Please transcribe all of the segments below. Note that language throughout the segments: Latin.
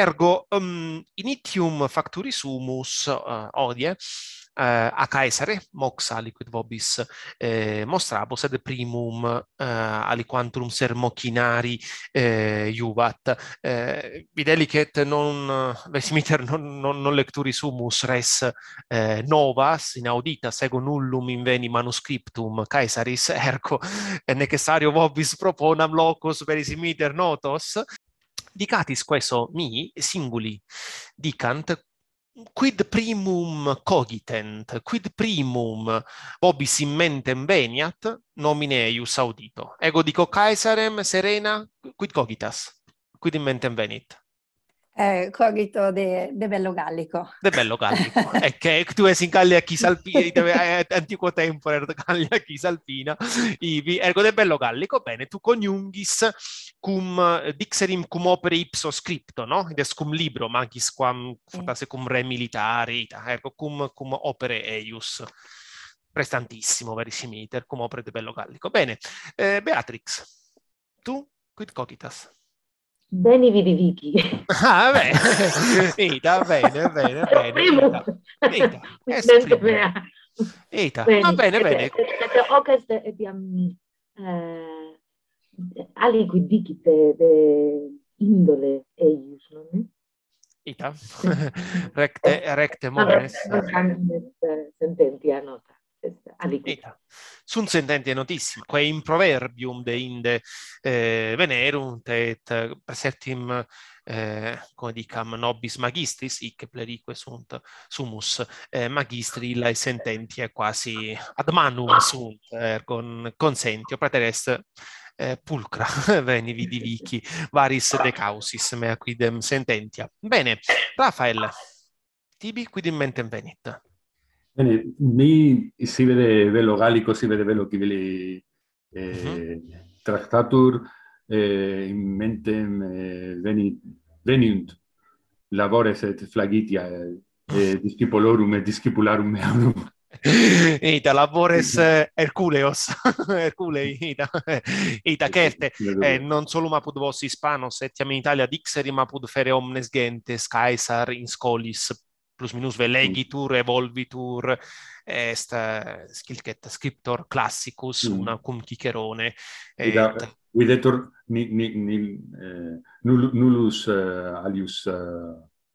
ergo um, initium facturi sumus uh, odie uh, a caesare mox aliquid vobis uh, eh, mostrabus ad primum uh, eh, aliquantum ser mocinari uh, eh, iuvat uh, videlicet non uh, vesimiter non, non, non lecturi sumus res uh, novas inaudita sego nullum in veni manuscriptum caesaris ergo necessario vobis proponam locus verisimiter notos dicatis queso mi singuli dicant quid primum cogitent quid primum vobis in mentem veniat nomine eius audito ego dico caesarem serena quid cogitas quid in mentem venit eh, corrito de, de, Bello Gallico. De Bello Gallico, è eh, che tu es in Gallia chi Chisalpina, dove eh, antico tempo era Gallia chi salpina, ivi, ergo de Bello Gallico, bene, tu coniunghis cum eh, dixerim cum opere ipso scripto, no? Des cum libro, magis quam fortasse cum re militari, ergo cum, cum opere eius prestantissimo, verisimiter, cum opere de Bello Gallico. Bene, eh, Beatrix, tu quid cogitas? Beni Vidivichi. Ah, beh, sì, va bene, bene, bene. Eta, va bene, bene. Eta eh, okez um, ediam eh, aliquid dicite de indole eius, non è? Eta, recte, recte mores. Sententia eh, nota all'equità. Sunt sentente notissima, quae in proverbium de deinde eh, venerunt et presertim eh, come dicam nobis magistris hic plerique sunt sumus eh, magistri lae sententia quasi ad manum sunt ergo consentio prater est eh, pulcra veni vidi vici varis de causis mea quidem sententia bene Rafael tibi quid in mentem venit Bene, mi si vede velo gallico, si vede velo che vele eh, mhm. uh -huh. eh, in mente eh, veni, veniunt labores et flagitia eh, eh, discipulorum et discipularum meam. ita labores eh, Herculeos, Herculei, ita, ita certe, eh, non solum apud vos hispanos, etiam in Italia dixerim apud fere omnes gentes, caesar in scolis plus minus velegitur mm. evolvitur est eh, skillket scriptor classicus mm. una cum cicerone et Ida, videtur ni ni ni eh, nullus uh, alius uh,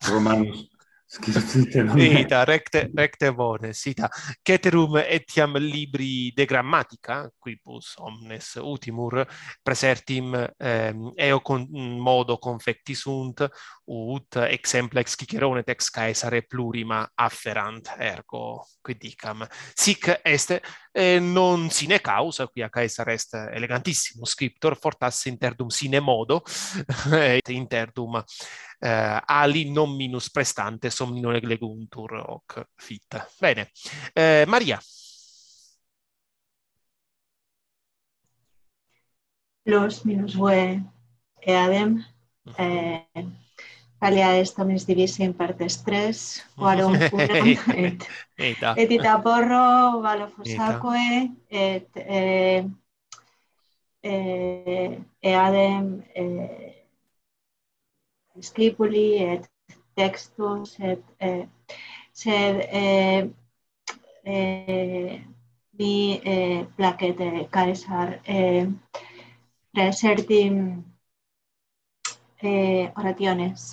romanus Scriptite non è. recte, recte vone, sita. Ceterum etiam libri de grammatica, quibus omnes utimur, presertim eh, eo con, mm, modo confecti sunt, ut exempla ex Cicerone ex Caesare plurima afferant, ergo, quid dicam. Sic est, eh, non sine causa qui a Caesar est elegantissimo scriptor fortasse interdum sine modo et interdum eh, ali non minus prestante somnino leguntur hoc fit bene eh, Maria los minus vue eadem mhm. eh, Kalea esto mis divisi en partes 3, quorum unam et, et ita porro valofosaque et eh, eh, eadem eh, scipuli et textus et eh, sed eh, eh, mi eh, placet eh, caesar eh, resertim eh, oraciones.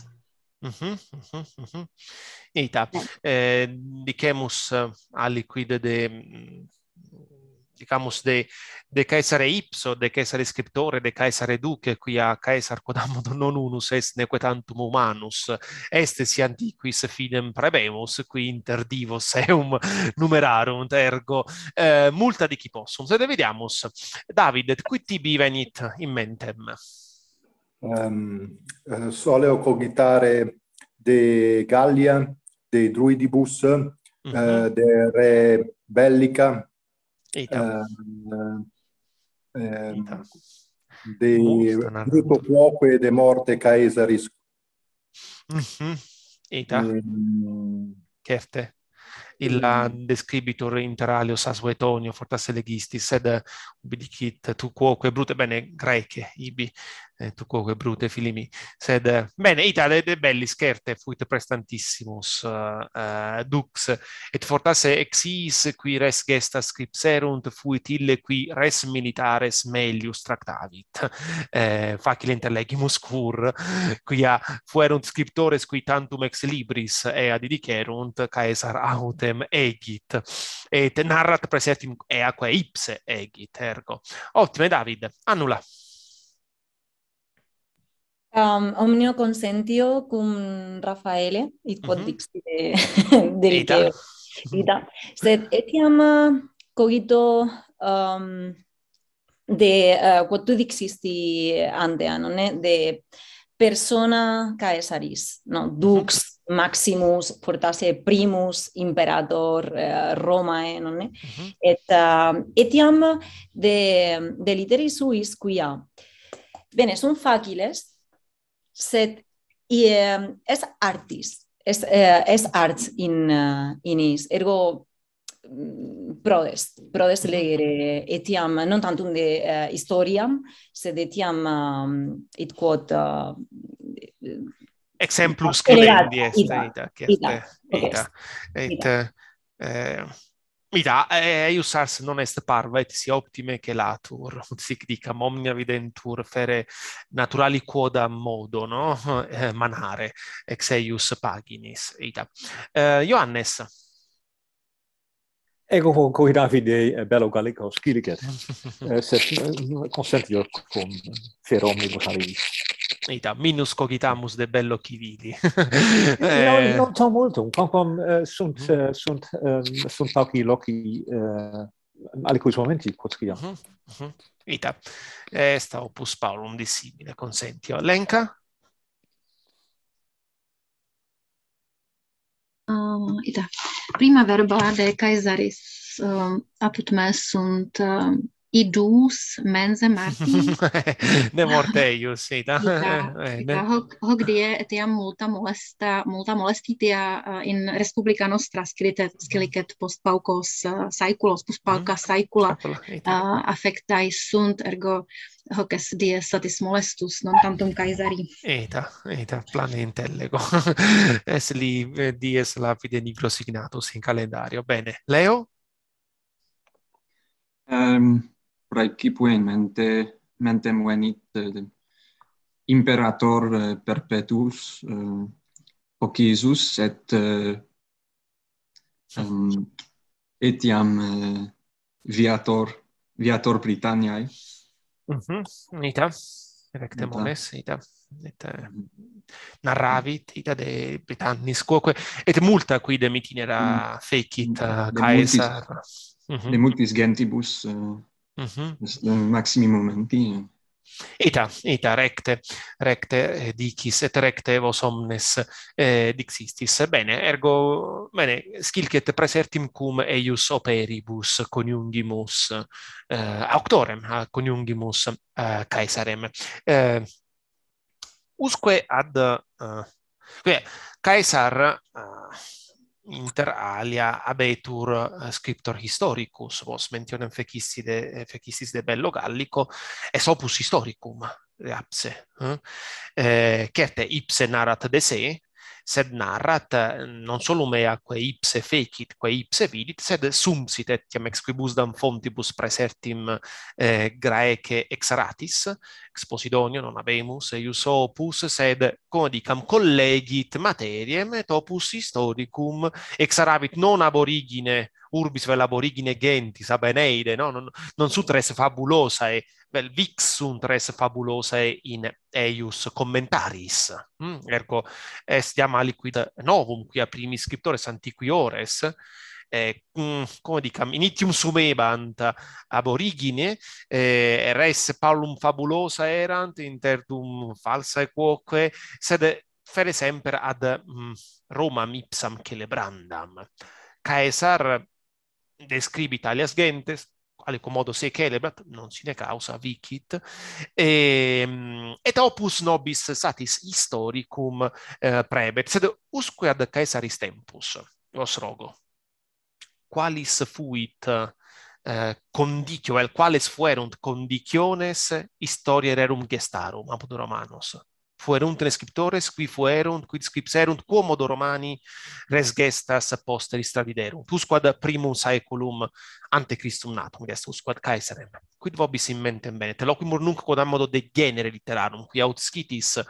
Uh-huh, uh-huh, uh-huh. Eita, eh, eh dicemus aliquid ah, de mm, dicamus de, de Caesare ipso, de Caesare scriptore, de Caesare duce, a Caesar quodammo non unus est neque tantum humanus, est si antiquis fidem prebemus, qui inter divos eum numerarum, ergo eh, multa di chi possum. Sed vediamus, David, qui tibi venit in mentem? Um, soleo cogitare de Gallia, de Druidibus, mm-hmm. eh, de Re Bellica, Eita. eh, eh, de Bruto Cuoco e de Morte Caesaris. Mm-hmm. Eita. Mm. Ehm, Cherte illa ehm, describitur inter alios sasuetonio fortasse legistis, sed ubidicit tu quoque brute bene greche ibi e eh, tu quo brute filimi sed eh, bene itale de belli scherte fuit prestantissimus uh, eh, uh, dux et fortasse exis qui res gesta scripserunt fuit ille qui res militares melius tractavit eh, facile interlegimus cur quia fuerunt scriptores qui tantum ex libris e dicerunt caesar autem egit et narrat presertim ea quae ipse egit ergo ottime david annula Um, omnio consentio cum Raffaele, id pot mhm. dixi de, de Ita. Ita. Sed etiam cogito um, de uh, quod tu dixisti antea, non è? De persona caesaris, no? Dux, mhm. Maximus, portase primus imperator uh, Romae, non è? Mhm. Et uh, etiam de, de literis suis quia, bene, sunt faciles, set i mm, es artis es eh, es arts in uh, eh, inis ergo prodes, mm, prodes mhm. legere etiam non tantum de uh, historiam sed etiam um, mm, it quot uh, exemplus credendi est ita, ita, ita, ita, ita, ita. ita. ita. ita. ita. ita. ita. Ida, eh, eius ars non est parva, et si optime che latur, sic dicam, omnia videntur fere naturali quoda modo, no? Eh, manare, ex eius paginis, Ida. Uh, Ioannes. Ego con cui Davide bello galico, scilicet, se consentio con fero omnibus arivis ita minus cogitamus de bello qui vidi eh... non non so molto un po com eh, sunt uh, sunt ehm, sunt pochi loci uh, eh, alle cui momenti quotidiano mm -hmm. Mm-hmm. ita eh, sta opus paulum di simile consenti o lenca um, ita prima verba de caesaris uh, ehm, aput me sunt uh, idus mense marti ne morteius sì da eh, ne hoc, hoc die et iam multa molesta multa molestitia uh, in respublica nostra scrite scelicet post paucos uh, saeculos post mm-hmm. pauca saecula uh, affectae sunt ergo hoc est die satis molestus non tantum caesari eta eta plane lego. es li dies lapide nigro signatus in calendario bene leo Ehm praeque keep in mente mente muenit eh, imperator uh, perpetus uh, et um, etiam viator viator britanniae mhm ita recte moles ita et uh, narravit ita de britannis quoque et multa quid mitinera mm. fecit uh, caesar de multis, mm -hmm. de multis gentibus uh, Mm -hmm. maximum antinum. Ita, ita, recte, recte eh, dicis, et recte vos omnes eh, dixistis. Bene, ergo, bene, skilket presertim cum eius operibus coniungimus, eh, auctorem coniungimus eh, caesarem. Eh, usque ad... Eh, eh Caesar... Eh, inter alia abetur eh, scriptor historicus vos mentionem fecissis de eh, fecissis de bello gallico es opus historicum eh, apse eh certe ipse narrat de se sed narrat non solum quae ipse fecit, quae ipse vidit, sed sumsit etiam ex quibus dam fontibus presertim eh, graece ex ratis, ex posidonio non habemus eius opus, sed, come dicam, collegit materiem et opus historicum, ex arabit non ab origine urbis vel aborigine gentis abeneide, no? non, non sunt res e vel vix sunt res fabulosa in eius commentaris. Mm? Ergo, est iam aliquid novum, a primi scriptores antiquiores, eh, come dicam, initium sumebant aborigine, eh, res er paulum fabulosa erant, falsa e quoque, sed fere semper ad mh, mm, Romam ipsam celebrandam. Caesar describe Italia's gentes quale comodo se celebrat non sine causa vicit e ehm, et opus nobis satis historicum eh, sed usque ad Caesaris tempus vos rogo qualis fuit eh, conditio al quales fuerunt conditiones historiae rerum gestarum apud Romanos fuerunt transcriptores qui fuerunt qui scripserunt commodo Romani res gestas posteri stradiderum plus primum saeculum ante Christum natum gestus quad, Caesarem quid vobis in mente bene te loquimur nunc quod a modo de genere literarum qui aut scitis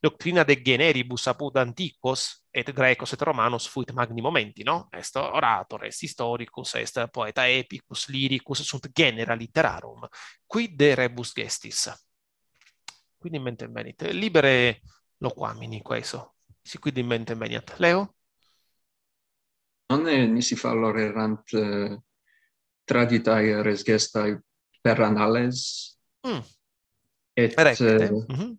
doctrina de generibus apud antiquos et graecos et romanos fuit magni momenti no est orator est historicus est poeta epicus lyricus sunt genera literarum quid de rebus gestis quid in mente venit libere loquamini queso si quid in mente veniat leo non nisi fallor errant uh, eh, traditae res gestae per annales mm. et uh, mm -hmm.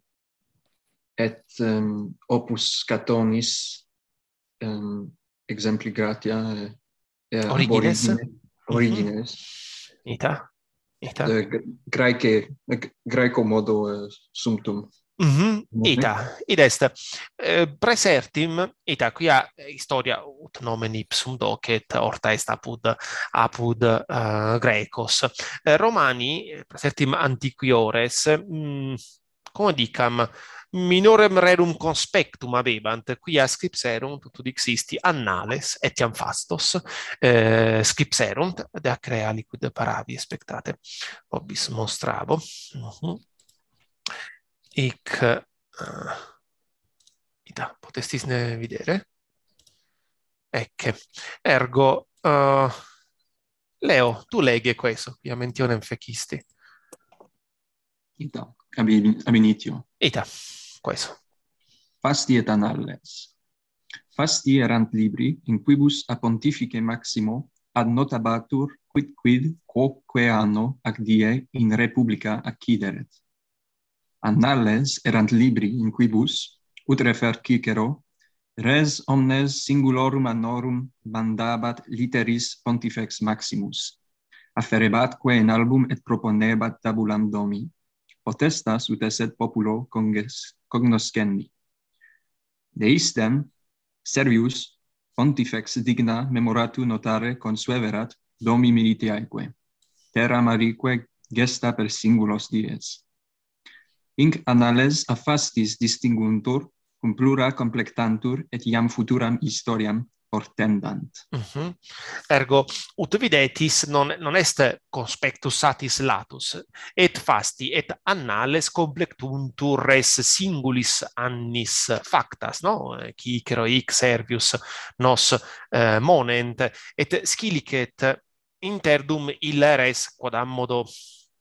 et um, opus catonis um, ehm, exempli gratia eh, eh, origines mm-hmm. origines mm -hmm. ita Ita. Uh, eh, graeke, graeko eh, modo uh, eh, sumtum. Mm -hmm. Ita, id est. presertim, ita, quia historia ut nomen ipsum docet, orta est apud, apud uh, grecos. Romani, presertim antiquiores, mm, come dicam, minorem rerum conspectum avebant, quia scripserum tutud ixisti annales etiam fastos eh, scripserunt de acrea liquid paravi spectate hobis monstravo. Uh mhm. -huh. Eh, Ic uh, ita potestisne videre. Ecce. Ergo uh, Leo, tu leghi questo, qui a mentione fecisti. Ita ab, ab Ita. Quaeso. Fasti et annales. Fasti erant libri in quibus a pontifice maximo adnotabatur quid quid quoque anno ac die in republica accideret. Annales erant libri in quibus, ut refer Cicero, res omnes singulorum annorum mandabat literis pontifex maximus. Afferebat quae in album et proponebat tabulam domi, potestas ut esset populo congesc cognoscendi. De istem, servius, pontifex digna memoratu notare consueverat domi militiaeque, terra marique gesta per singulos dies. Inc anales afastis distinguntur, cum plura complectantur et iam futuram historiam portendant. Mm -hmm. Ergo ut videtis non non est conspectus satis latus et fasti et annales complectuntur res singulis annis factas, no? Qui cro servius nos eh, monent et scilicet interdum illeres quod ammodo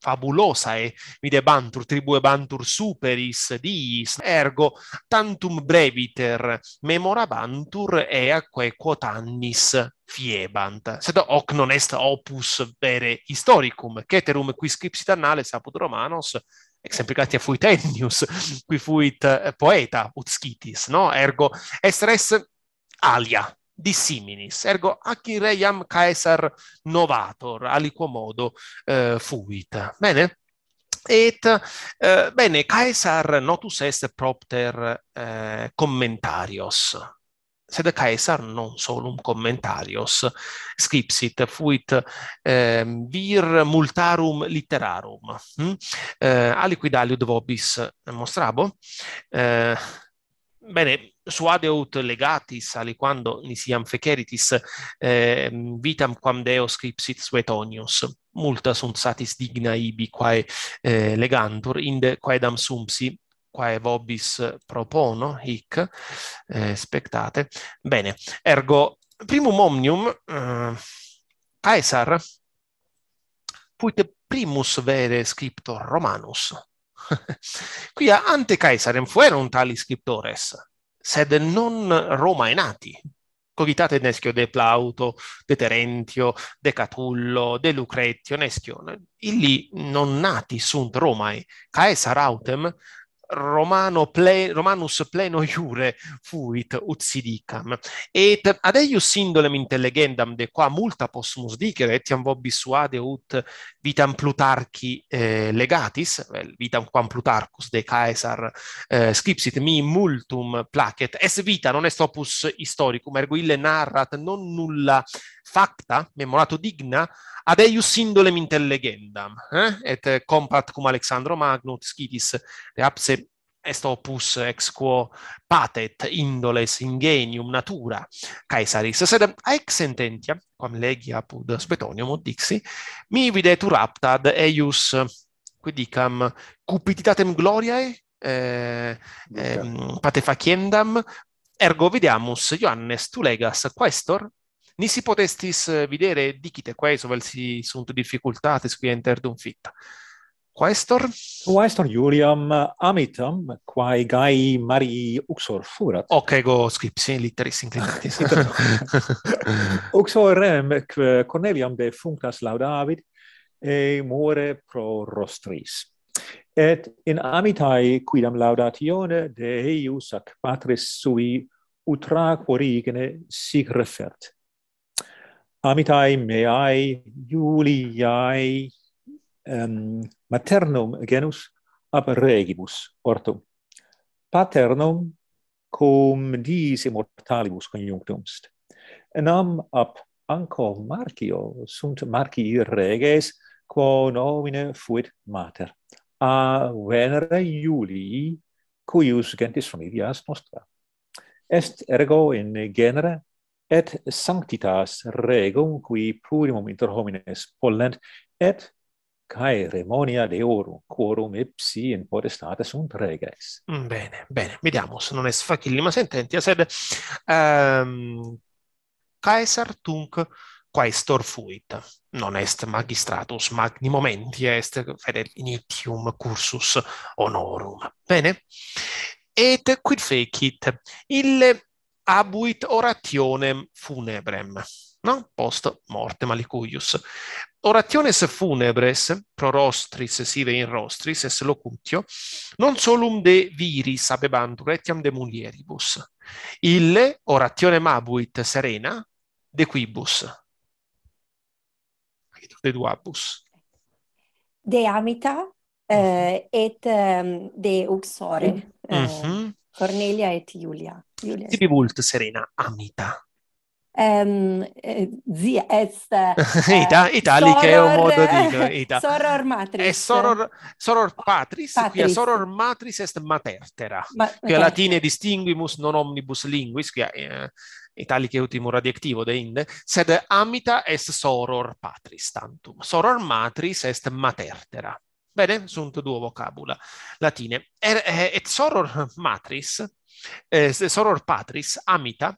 fabulosa e mi tribue bantur superis dies ergo tantum breviter memorabantur eaque aquae quotannis fiebant sed hoc non est opus vere historicum ceterum qui scriptis annales apud romanos exemplicati a fuit ennius qui fuit eh, poeta ut scitis no ergo est res alia disseminis ergo ac in reiam caesar novator aliquo modo eh, fuit bene et eh, bene caesar notus est propter eh, commentarios sed caesar non solum commentarios scripsit fuit eh, vir multarum literarum hm? eh, aliquid aliud vobis eh, mostrabo eh, Bene, suadeut legatis aliquando nisiam feceritis eh, vitam quam deo scripsit suetonius. Multa sunt satis digna ibi quae eh, legantur, inde quaedam sumpsi quae vobis propono, hic, eh, spectate. Bene, ergo, primum omnium, eh, Caesar, fuit primus vere scriptor romanus, Quia ante caesarem fuerunt tali scriptores, sed non Romae nati. Cogitate nescio de Plauto, de Terentio, de Catullo, de Lucretio, nescio. Illi non nati sunt Romae, caesar autem, Romano ple, Romanus pleno iure fuit ut sidicam. Et ad eius indolem intelligendam de qua multa possumus dicere, etiam vobis suade ut vitam Plutarchi eh, legatis, vel, vitam quam Plutarchus de Caesar eh, scripsit mi multum placet. Es vita, non est opus historicum, ergo ille narrat non nulla facta, memorato digna, ad eius indolem intelligendam, eh? et compat cum Alexandro Magnus, scitis, de apse est opus ex quo patet indoles ingenium natura caesaris sed ex sententia quam legi apud spetonium modixi mi videtur aptad eius qui dicam cupiditatem gloriae eh, eh, pate faciendam ergo vidiamus Johannes tu legas questor nisi potestis eh, videre dicite quae sovel si sunt difficultates qui enter dum fitta Quaestor? Quaestor Iuliam amitam, quae gaii Marii uxor furat. Ok, go scripsi in litteris inclinatis. uxor rem, Corneliam de laudavit, e more pro rostris. Et in amitai quidam laudatione de eius ac patris sui utraque origine sic refert. Amitai meae Iuliae um, maternum genus ab regibus ortum paternum cum dies immortalibus conjunctum est enam ab anco marcio sunt marci reges quo nomine fuit mater a venere iulii cuius gentis familias nostra est ergo in genere et sanctitas regum qui plurimum inter homines pollent et cae remonia de oro quorum ipsi in potestate sunt reges mm, bene bene vediamo se non es facillima sententia sed ehm um, caesar tunc quaestor fuit non est magistratus magni momenti est fidel initium cursus honorum bene et quid fecit ille abuit orationem funebrem no? Post morte Malicuius. Orationes funebres pro rostris sive in rostris es locutio non solum de viri sabebant retiam de mulieribus. Ille oratione mabuit serena de quibus. de duabus. De amita eh, mhm. et um, de uxore. Mm -hmm. Cornelia et Julia. Julia. Tibi vult serena amita ehm um, zia est uh, ita eh, italica è un modo di eh, dire ita soror matris e soror soror oh, patris qui a soror matris est matertera Ma, che okay. latine distinguimus non omnibus linguis qui eh, italica ultimo radiectivo de inde sed amita est soror patris tantum soror matris est matertera bene sunt duo vocabula latine et, er, eh, et soror matris Eh, soror patris amita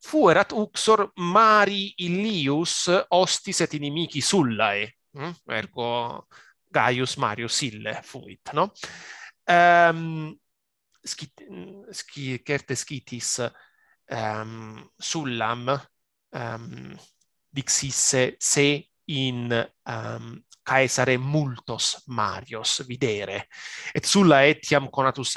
fuerat uxor mari illius hostis et inimici sullae hm? ergo Gaius Marius ille fuit no ehm um, scit scit certe scitis ehm um, sullam ehm um, dixisse se in ehm um, Caesare multos Marius videre et sulla etiam conatus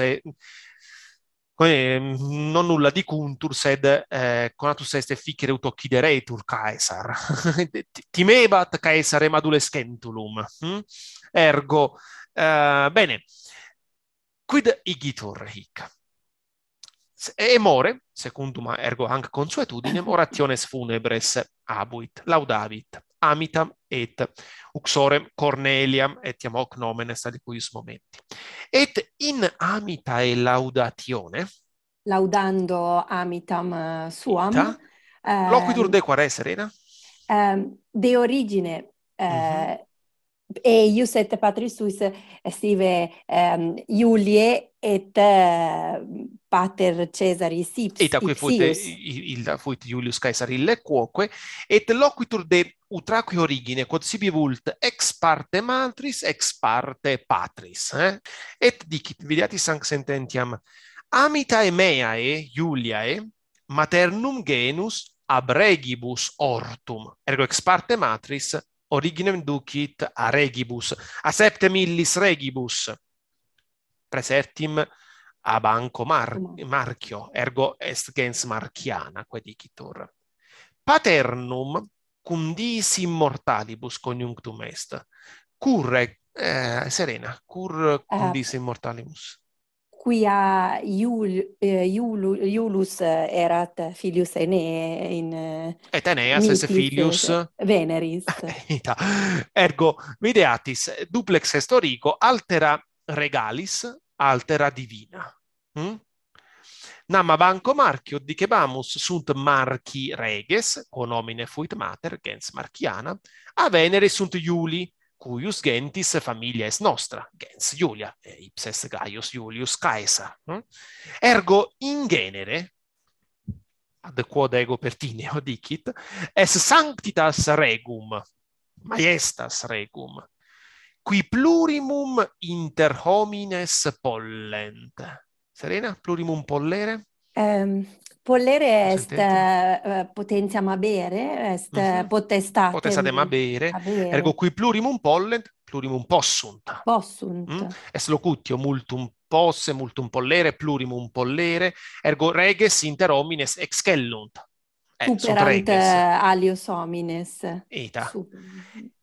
Mm, non nulla di dicuntur, sed eh, conatus est ficere ut occideretur Caesar. Timebat Caesare madulescentulum. Mm? Hm? Ergo, eh, bene, quid igitur hic? E more, secundum ergo anche consuetudine, orationes funebres abuit, laudavit amitam et uxorem Corneliam etiam hoc nomen est aliquis momenti. Et in amita e laudatione, laudando amitam eh, suam, ita, eh, loquitur ehm, dequar, eh, Serena? Eh, de origine eh, uh-huh e ius et patris suis estive um, ehm, Iulie et uh, pater Caesaris ipsius. Et aqui fuit, illa fuit Iulius Caesar ille quoque, et loquitur de utraque origine, quod sibi vult ex parte matris, ex parte patris. Eh? Et dicit, vidiatis sanct sententiam, amitae meae, Iuliae, maternum genus abregibus ortum. hortum, ergo ex parte matris originem ducit a regibus a septem millis regibus presertim a banco mar marchio ergo est gens marchiana quae dicitur paternum cum dis immortalibus coniunctum est curre eh, eh, serena cur eh. cum dis immortalibus quia iul eh, iulus iulus eh, erat filius Aeneae in et eh, Aeneas sese eh, filius Veneris ergo videatis duplex historico altera regalis altera divina hm nam avanco marchio dicebamus, sunt marchi reges quo nomine fuit mater gens marchiana a venere sunt iuli cuius gentis familia est nostra, gens Iulia, e ipses Gaius Iulius Caesar. Ergo, in genere, ad quod ego pertineo dicit, est sanctitas regum, maestas regum, qui plurimum inter homines pollent. Serena, plurimum pollere? Ehm... Pollere est uh, eh, eh, potentiam abere, est potestatem. Eh, mhm. Potestatem abere. abere, ergo qui plurimum pollent, plurimum possunt. Possunt. Mm? Es locutio multum posse, multum pollere, plurimum pollere, ergo reges inter homines excellunt. Eh, Superant alios homines. Eta. Super.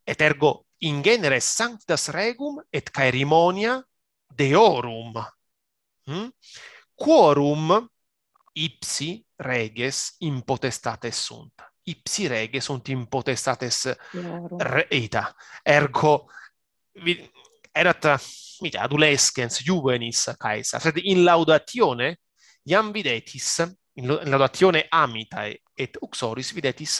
Et ergo in genere sanctas regum et caerimonia deorum. Mm? Quorum, ipsi reges in potestate sunt. Ipsi reges sunt in potestates reita. Ergo, vi, erat, mit juvenis, caesa, sed in laudatione iam videtis, in laudatione amitae et uxoris videtis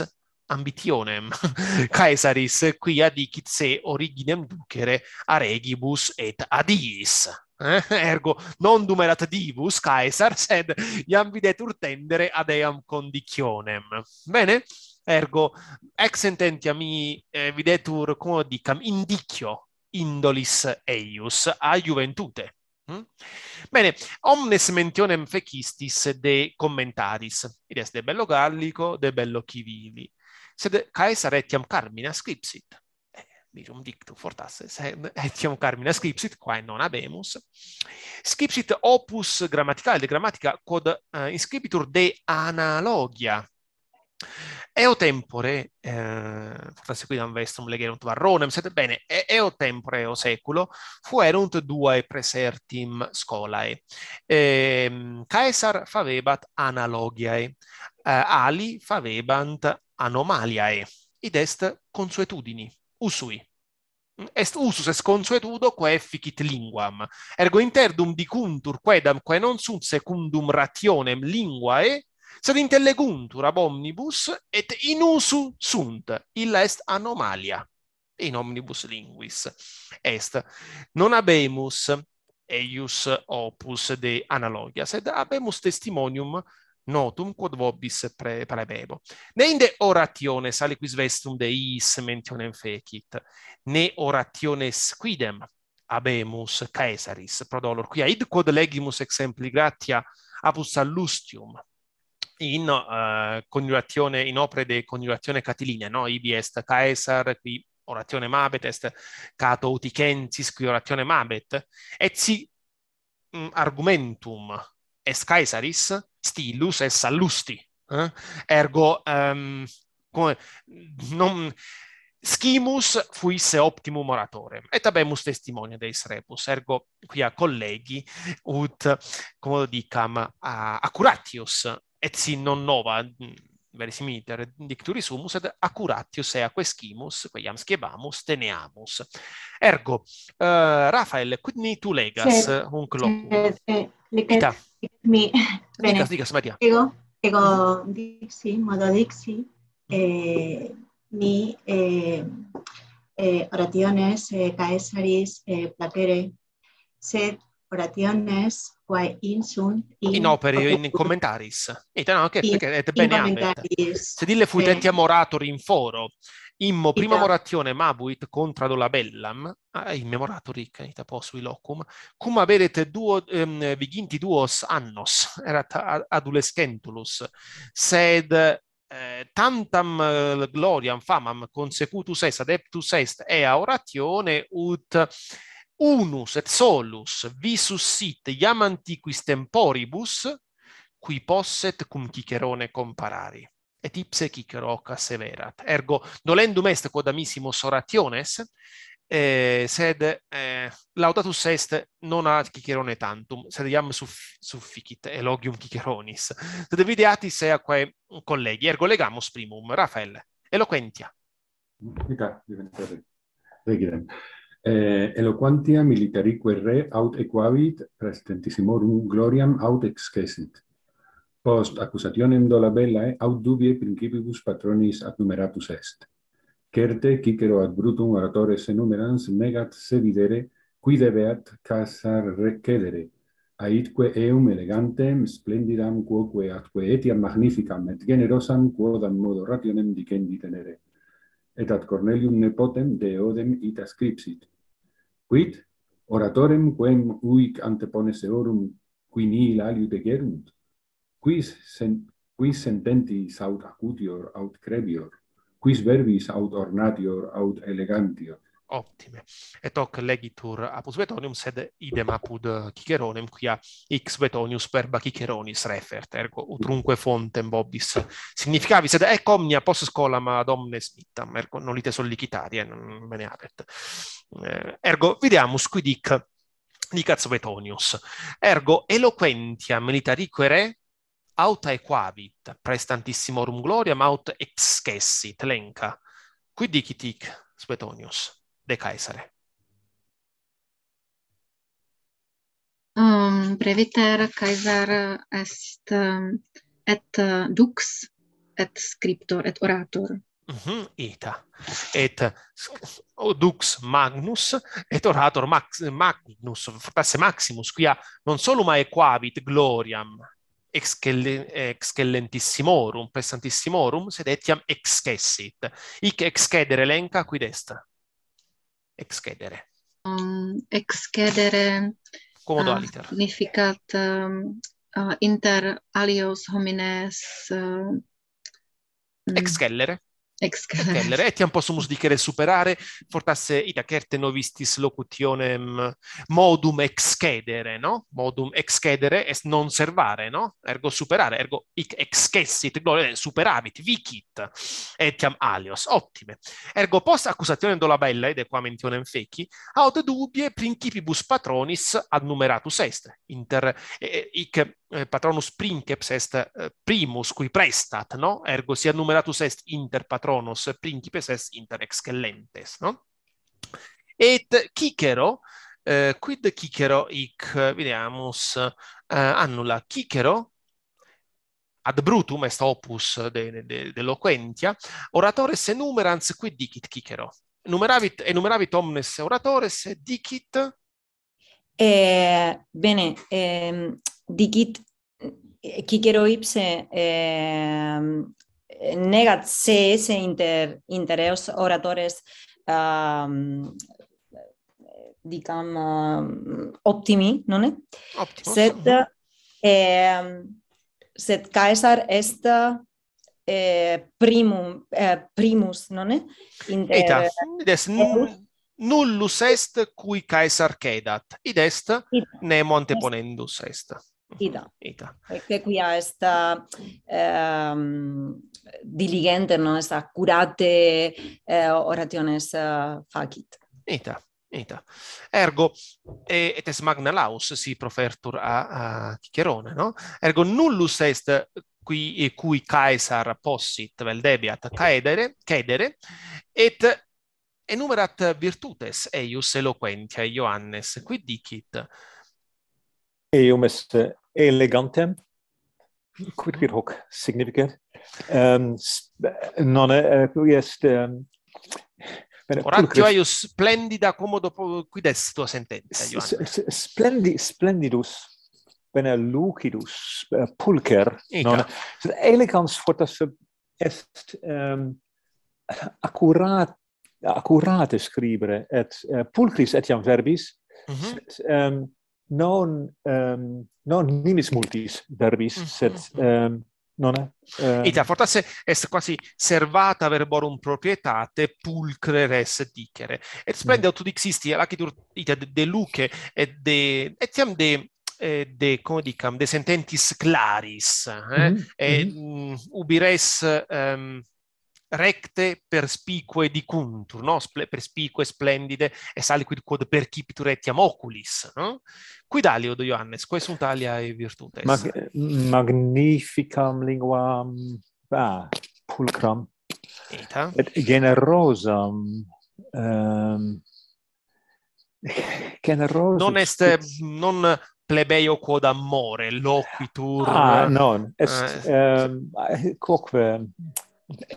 ambitionem caesaris qui dicit se originem ducere a regibus et adiis. eh? ergo non erat divus Caesar, sed iam videtur tendere ad eam conditionem. Bene? Ergo, ex intentiam eh, videtur, come dicam, indicio indolis eius a juventute. Hm? Bene, omnes mentionem fecistis de commentaris, ides de bello gallico, de bello chivivi, sed Caesar etiam carmina scripsit visum dictum fortasse sem, etiam eh, eh, diciamo carmina scripsit, quae non habemus, scripsit opus grammaticale, de grammatica quod eh, inscribitur de analogia, Eo tempore, eh, forse qui da un vestum legerunt varronem, sed bene, eo tempore o seculo, fuerunt duae presertim scolae. Eh, Caesar favebat analogiae, eh, ali favebant anomaliae, id est consuetudini. usui. Est usus est consuetudo quae ficit linguam. Ergo interdum dicuntur quedam, quae non sunt secundum rationem linguae, sed intelleguntur ab omnibus et in usu sunt. Illa est anomalia in omnibus linguis. Est non habemus eius opus de analogia sed habemus testimonium notum quod vobis pre, prebebo. Neinde orationes quis vestum deis mentionem fecit, ne orationes quidem abemus Caesaris prodolor quia id quod legimus exempli gratia apus allustium in uh, eh, coniugazione in opere de coniugazione catilinea no ibi est Caesar qui oratione mabet est cato uticensis qui oratione mabet et si um, mm, argumentum est Caesaris stilus et salusti eh? ergo um, come non Schimus fuisse optimum moratore et abemus testimonia de rebus ergo quia collegi ut como dicam a accuratius et si non nova verisimiter dicturi sumus et accuratius et aquae schimus quiam scribamus teneamus ergo uh, Rafael quid ni tu legas sì. un clocum sì, sì. Mi, bene, dica, dica, Ego, ego Dixi, modo Dixi, eh, mi eh, eh, oraciones eh, caesaris eh, placere, sed oraciones quae insunt in, in operi, in, in commentaris. Et no, che, okay, perché et bene amet. Se dille fuitenti eh. amorator in foro, Immo, prima Ita. morazione, Mabuit contra Dolabellam, ah, immemorato Rick, ita posui locum, cum averet duo, ehm, viginti duos annos, erat adolescentulus, sed eh, tantam eh, gloriam famam consecutus est, adeptus est, ea oratione ut unus et solus visus sit iam antiquis temporibus, qui posset cum Chicherone comparari. et ipse cicero ca severat ergo dolendum est quod amissimo orationes, eh, sed eh, laudatus est non ad cicerone tantum sed iam suff sufficit elogium ciceronis sed videati se quae collegi ergo legamus primum rafael eloquentia dica diventare regine eh, eloquentia militarique re aut equavit presentissimorum gloriam aut excesit post accusationem dola bella eh, aut dubie principibus patronis numeratus est. Certe, cicero ad brutum oratores enumerans negat se videre, qui debeat casar recedere, aitque eum elegantem, splendidam quoque atque etiam magnificam et generosam quodam modo rationem dicendi tenere. Et ad Cornelium nepotem deodem ita scripsit. Quid? Oratorem quem uic antepone seorum, qui nihil aliute quis sen, quis sententis aut acutior aut crebior quis verbis aut ornatior aut elegantior Optime. Et hoc legitur apus Vetonium sed idem apud eh, Ciceronem quia ex Vetonius verba Ciceronis refert ergo utrunque fontem Bobbis significavi sed ec omnia post scolam ad omnes vita ergo non lite sollicitari et eh, non me ne habet. Eh, ergo vidiamus quid dic dicat Vetonius. Ergo eloquentia militarique re aut aequavit prestantissimorum gloriam aut excessi lenca qui dicit hic suetonius de caesare um breviter caesar est um, et uh, dux et scriptor et orator mm -hmm, ita et uh, dux magnus et orator max magnus maximus quia non solum aequavit gloriam excellentissimorum, pesantissimorum, sed etiam excessit. Hic excedere lenca qui destra. Excedere. Um, excedere uh, significat um, uh, inter alios homines uh, mm. excellere. Exceller. Etiam eh, possumus dicere superare, fortasse ita certe novistis locutionem modum excedere, no? Modum excedere est non servare, no? Ergo superare, ergo hic excessit, gloria, superavit, vicit, etiam alios. Ottime. Ergo post accusationem dolabella, ed qua mentionem feci, aut dubie principibus patronis ad numeratus est, inter eh, eh hic eh, patronus princeps est eh, primus qui prestat, no? Ergo sia numeratus est inter patronus principes est inter excellentes, no? Et Chicero, eh, quid Chicero hic videamus eh, annula Chicero ad brutum est opus de, de, de oratores enumerans quid dicit Chicero? Numeravit, enumeravit omnes oratores, dicit... Eh, bene, ehm, digit kikero ipse eh, negat se ese inter eos oratores um, dicam uh, optimi, non è? Optimus. Set, eh, set caesar est eh, primum, eh, primus, non è? Inter, nullus est cui caesar cedat, id est Eita. nemo anteponendus est ida ida que qui ha esta ehm diligente no esta curate eh, orationes eh, facit ida ida ergo et es magna laus si profertur a Cicerone no ergo nullus est qui e cui caesar possit vel debiat caedere cedere et enumerat virtutes eius eloquentia Ioannes. qui dicit Eium est elegantem quid quid hoc significat um, non eh, est uh, yes, um, bene, oratio aius splendida como dopo quid est tua sententia Ioan splendidus bene lucidus eh, pulcher Ica. non elegans fortas est um, accurat accurate scribere et uh, pulcris etiam verbis mm -hmm non um, non nimis multis verbis mm -hmm. sed um, non è um, ita fortasse est quasi servata verborum proprietate pulcre res dicere et spende mm. autodixisti lacitur ita de, de luce et de etiam de de come dicam de sententis claris eh mm-hmm, mm-hmm. mm -hmm. et um, recte perspicue dicuntur, no? Sple- perspicue, splendide, e aliquid quod per etiam oculis, no? dalio, do Ioannes, quae sunt alia virtutes? Mag- magnificam linguam, ah, pulcram, Eta. et generosam, um, generosam... Non est, non plebeio quod amore, loquitur... Ah, non, est, ah, ehm, eh, um, quoque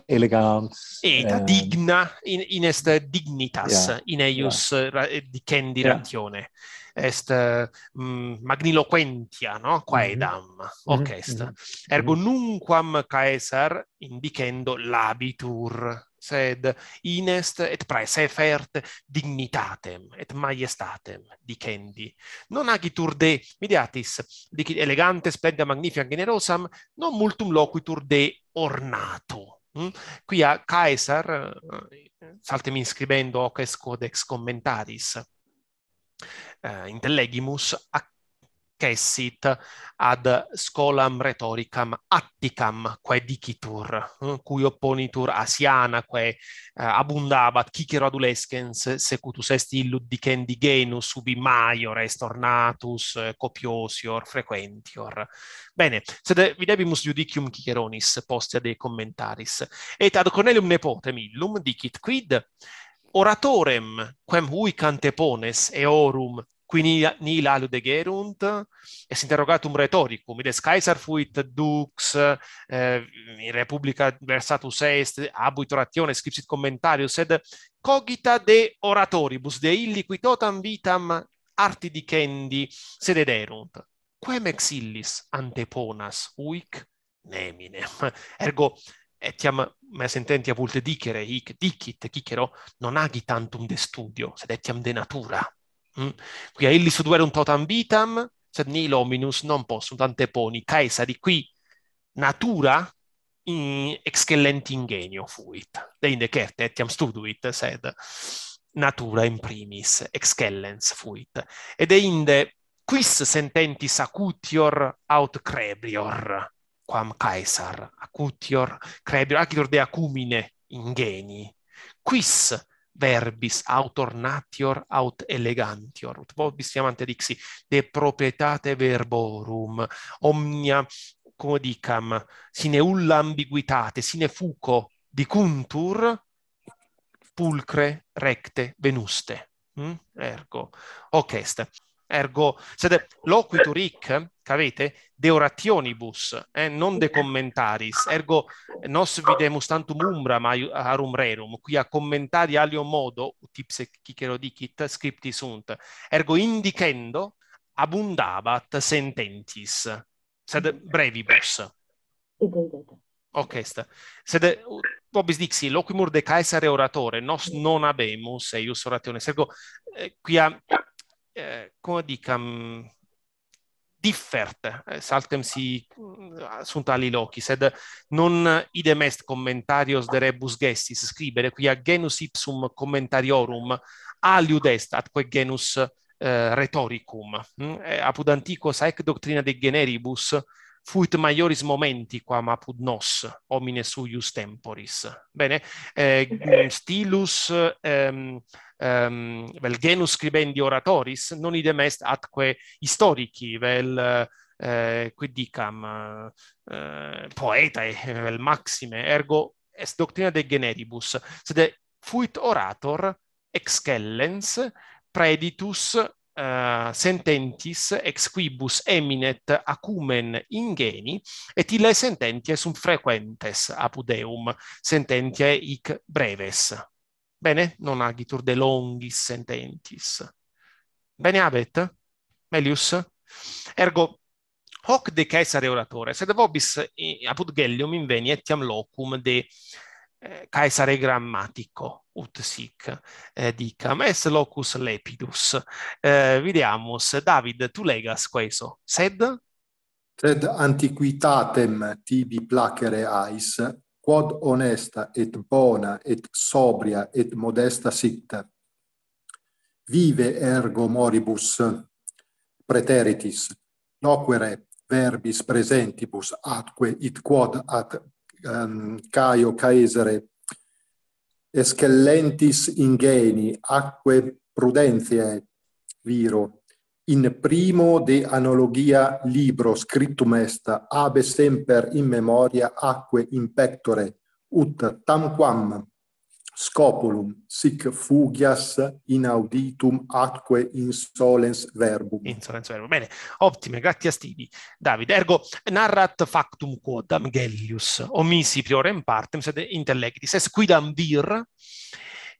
elegans et eh, digna in, in est dignitas yeah, in eius yeah. Eh, dicendi yeah. ratione est eh, mm, magniloquentia no quaedam mm -hmm. ok est mm -hmm. ergo mhm. nunquam caesar indicendo labitur sed in est et praese fert dignitatem et majestatem dicendi non agitur de mediatis dic elegante splendida magnifica generosam non multum loquitur de ornato Mm? Qui a Kaiser, eh, saltemi scrivendo hoc codex commentaris, eh, intellegimus, a rhetorica ad scholam rhetoricam atticam quae dicitur eh, cui opponitur asiana quae eh, abundabat Cicero adolescens secutus est illud dicendi genus ubi maior est ornatus eh, copiosior frequentior bene sed videbimus judicium Ciceronis postea de commentaris et ad Cornelium nepotem illum dicit quid oratorem quem huic antepones eorum qui nil alude gerunt, es interrogatum retoricum, ides Caesar fuit dux, eh, in Republica versatus est, abuit oratione, scripsit commentarius, sed cogita de oratoribus, de illi qui totam vitam arti dicendi sedederunt. Quem ex illis anteponas huic neminem. Ergo, etiam me sententi a vulte dicere, hic dicit, cicero, non agi tantum de studio, sed etiam de natura Mm. qui illi illis duere un totam vitam sed nihil hominus non possunt anteponi caesari qui natura in excellent ingenio fuit deinde certe etiam studuit sed natura in primis excellens fuit et inde quis sententis acutior aut crebrior quam caesar acutior crebrior acutior de acumine ingenii quis verbis aut ornatior aut elegantior ut vobis fiamante dixi de proprietate verborum omnia come dicam sine ulla ambiguitate sine fuco di dicuntur pulcre recte venuste mm? ergo hoc est Ergo, sed loquitur hic, capite, de orationibus, eh, non de commentaris. Ergo, nos videmus tantum umbra ma arum rerum, qui quia commentari alio modo, tipse cicero dicit, scripti sunt. Ergo, indicendo, abundabat sententis, sed brevibus. Ok, sta. Sed vobis dixi, loquimur de Caesare oratore, nos non habemus eius oratione. Ergo, eh, quia eh, come dica, differte, eh, saltem si assunta eh, ali locis, ed non idem est commentarios de rebus gestis scribere, a genus ipsum commentariorum aliud est atque genus eh, rhetoricum. Mm? apud antiquos haec doctrina de generibus fuit maioris momenti quam apud nos homines suius temporis bene eh, mhm. stilus ehm, ehm, vel genus scribendi oratoris non idem est atque historici vel eh, quid dicam eh, poetae vel maxime ergo est doctrina de generibus sed fuit orator excellens preditus uh, sententis ex quibus eminet acumen ingeni et illae sententiae sunt frequentes apud eum sententiae hic breves bene non agitur de longis sententis bene habet melius ergo hoc de caesare oratore sed vobis eh, apud gellium inveni etiam locum de eh, caesare grammatico ut sic eh, dicam est locus lepidus eh, videamus david tu legas queso sed sed antiquitatem tibi placere ais quod honesta et bona et sobria et modesta sit vive ergo moribus preteritis noquere verbis presentibus atque it quod at um, ehm, caio caesare Escellentis ingeni, acque prudentiae, viro, in primo de analogia libro scrittum est, abe semper in memoria acque in pectore, ut tamquam Scopulum, sic fugias inauditum atque insolens verbum. Insolens verbum. Bene, ottime, grazie a Stini. Davide, ergo narrat factum quodam Gellius, omisi priorem partem sed intellectis, es quidam vir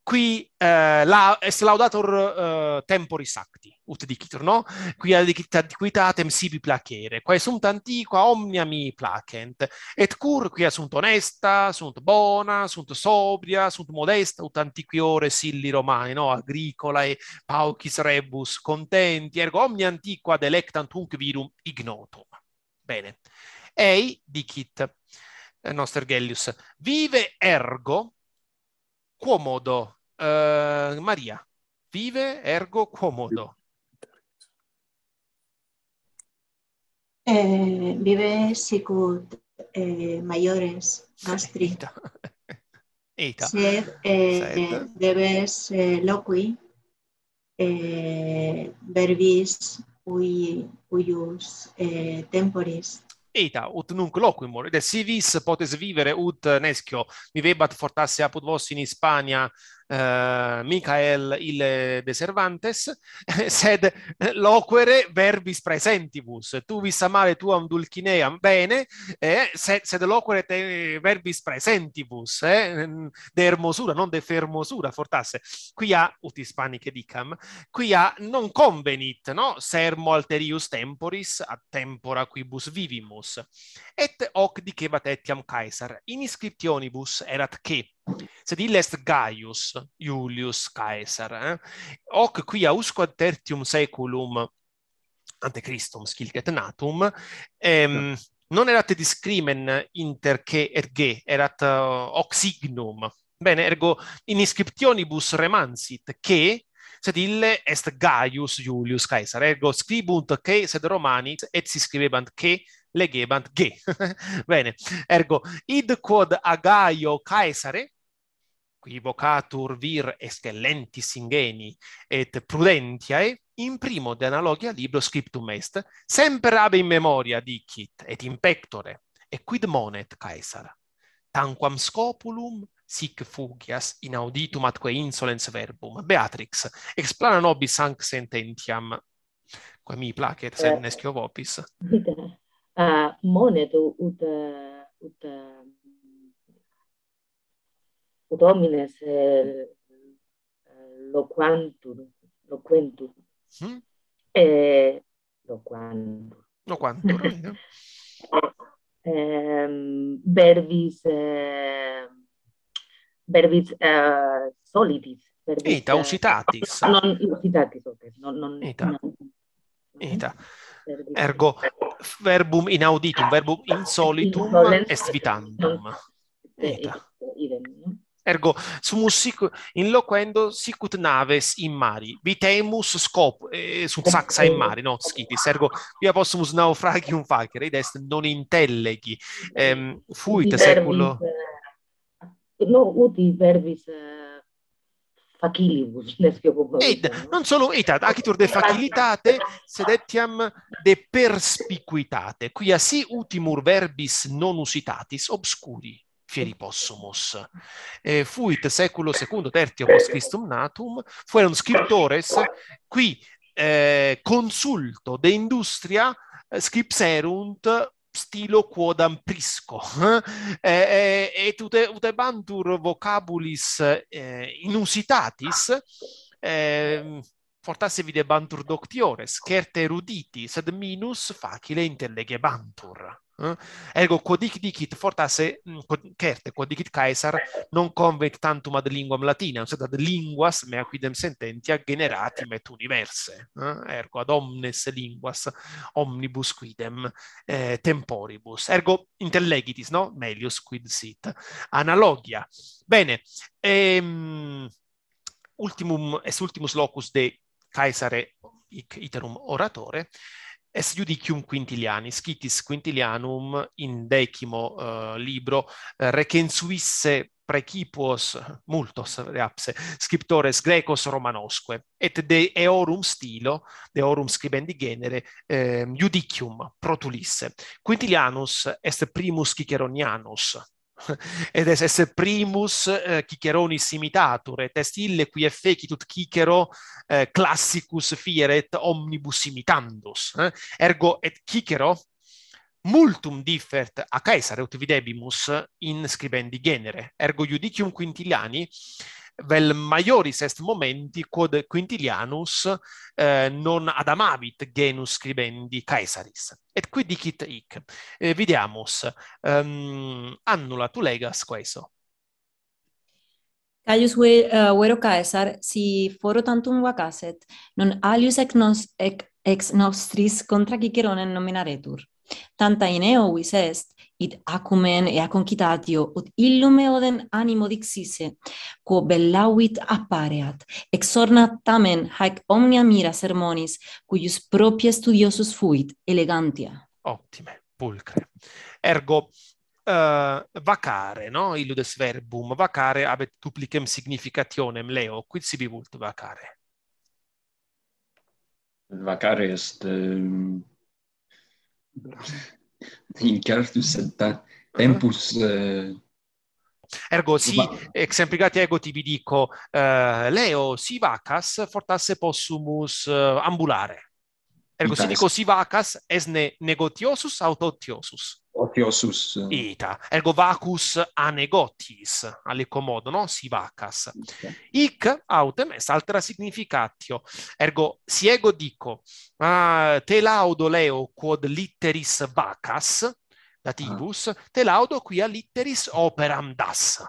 qui eh, la, est eh, laudator eh, temporis acti, ut dicitur, no? Qui ad diquitatem sibi placere, quae sunt antiqua omnia mi placent, et cur qui sunt honesta, sunt bona, sunt sobria, sunt modesta, ut antiquiore silli romani, no? Agricola paucis rebus contenti, ergo omnia antiqua delectant hunc virum ignotum. Bene. Ei, dicit, eh, Noster Gellius, vive ergo, quomodo. Uh, Maria, vive ergo quomodo. Eh, vive sicut eh, maiores nostri. Eita. Eita. Sed, eh, Eh, debes eh, loqui eh, verbis ui, eh, temporis. eta ut nunc loquimur, ed è si vis potes vivere ut nescio vivebat fortasse apud vos in Hispania uh, Michael il de Cervantes sed loquere verbis presentibus tu vis amare tuam dulcineam bene eh, sed, sed loquere te verbis presentibus eh, de hermosura non de fermosura fortasse quia ut hispanic dicam quia non convenit no sermo alterius temporis a tempora quibus vivimus et hoc dicebat etiam caesar in scriptionibus erat che Sed ille est Gaius Julius Caesar. Eh? Hoc qui ausqua tertium saeculum ante Christum scilicet natum, ehm, no. non erat discrimen inter che erge, erat uh, hoc signum. Bene, ergo in inscriptionibus remansit che, sed ille est Gaius Julius Caesar. Ergo scribunt che, sed Romani, et si scribebant che, legebant ge. Bene. Ergo id quod agaio Caesare qui vocatur vir excellentis ingeni et prudentiae in primo de analogia libro scriptum est semper ab in memoria dicit et in pectore et quid monet Caesar tanquam scopulum sic fugias in auditum atque insolens verbum Beatrix explana nobis sanct sententiam quae mi placet sed eh. nescio vopis uh, monetu ut, ut, ut homines loquantur, loquentur. Mm. Eh, loquantur. Loquantur, no? eh, verbis eh, verbis eh, solitis verbis, Eta, usitatis. non, usitatis, ok. Non, non, Eta. Non, Eta. ergo verbum inauditum verbum insolitum est vitandum Eta. Eh, eh, ergo sumus sic in loquendo sicut naves in mari vitemus scop eh, sunt saxa in mari no skiti ergo via possumus naufragium facere id est non intellegi fuit saeculo eh, no uti verbis facilibus, Eid, non solo etat, acitur de facilitate, sedetiam de perspicuitate, quia si utimur verbis non usitatis obscuri fieri possumus. Eh, fuit seculo secundo tertio post Christum natum, fueron scriptores, qui eh, consulto de industria eh, scripserunt stilo quodam prisco eh, et utebantur vocabulis eh, inusitatis eh, portassevi debantur doctiores, certe eruditi, sed minus facile intellegebantur. Eh? Ergo quodic dicit fortasse mm, certe, quodicit Caesar non convet tantum ad linguam latinam, sed ad linguas mea quidem sententia generatim et universe. Eh? Ergo ad omnes linguas omnibus quidem eh, temporibus. Ergo intellegitis, no? Melius quid sit. Analogia. Bene, ehm, ultimum, est ultimus locus de Caesare hic iterum oratore, es judicium quintilianis, scitis quintilianum in decimo uh, libro, uh, eh, recensuisse precipuos multos reapse eh, scriptores grecos romanosque et de eorum stilo de eorum scribendi genere eh, judicium protulisse quintilianus est primus ciceronianus et est esse primus eh, ciceronis imitatur et est ille qui effectit ut cicero eh, classicus fieret omnibus imitandus eh? ergo et cicero multum differt a caesar ut videbimus in scribendi genere ergo iudicium quintiliani vel maioris est momenti quod Quintilianus eh, non adamavit genus scribendi Caesaris. Et qui dicit hic. eh, vidiamus um, annula tu legas queso. Caius uh, eh, vero Caesar si foro tantum vacaset non alius ex nos ex, ex nostris contra Cicerone nominaretur tanta in eo vis est id acumen et acquitatio ut illum eoden animo dixisse quo bellavit appareat exornat tamen haec omnia mira sermonis cuius propria studiosus fuit elegantia optime pulcre ergo Uh, vacare, no? Illudes verbum vacare habet duplicem significationem leo, quid sibi vult vacare? Vacare est ehm, in cartus septa tempus eh, ergo si exemplicati ego tibi dico uh, leo si vacas fortasse possumus uh, ambulare ergo si dico si vacas esne negotiosus autotiosus proprio eh. ita ergo vacus anegotis alle commodo no si vacas okay. ic autem est altera significatio ergo si ego dico uh, te laudo leo quod litteris vacas dativus ah. te laudo qui a litteris operam das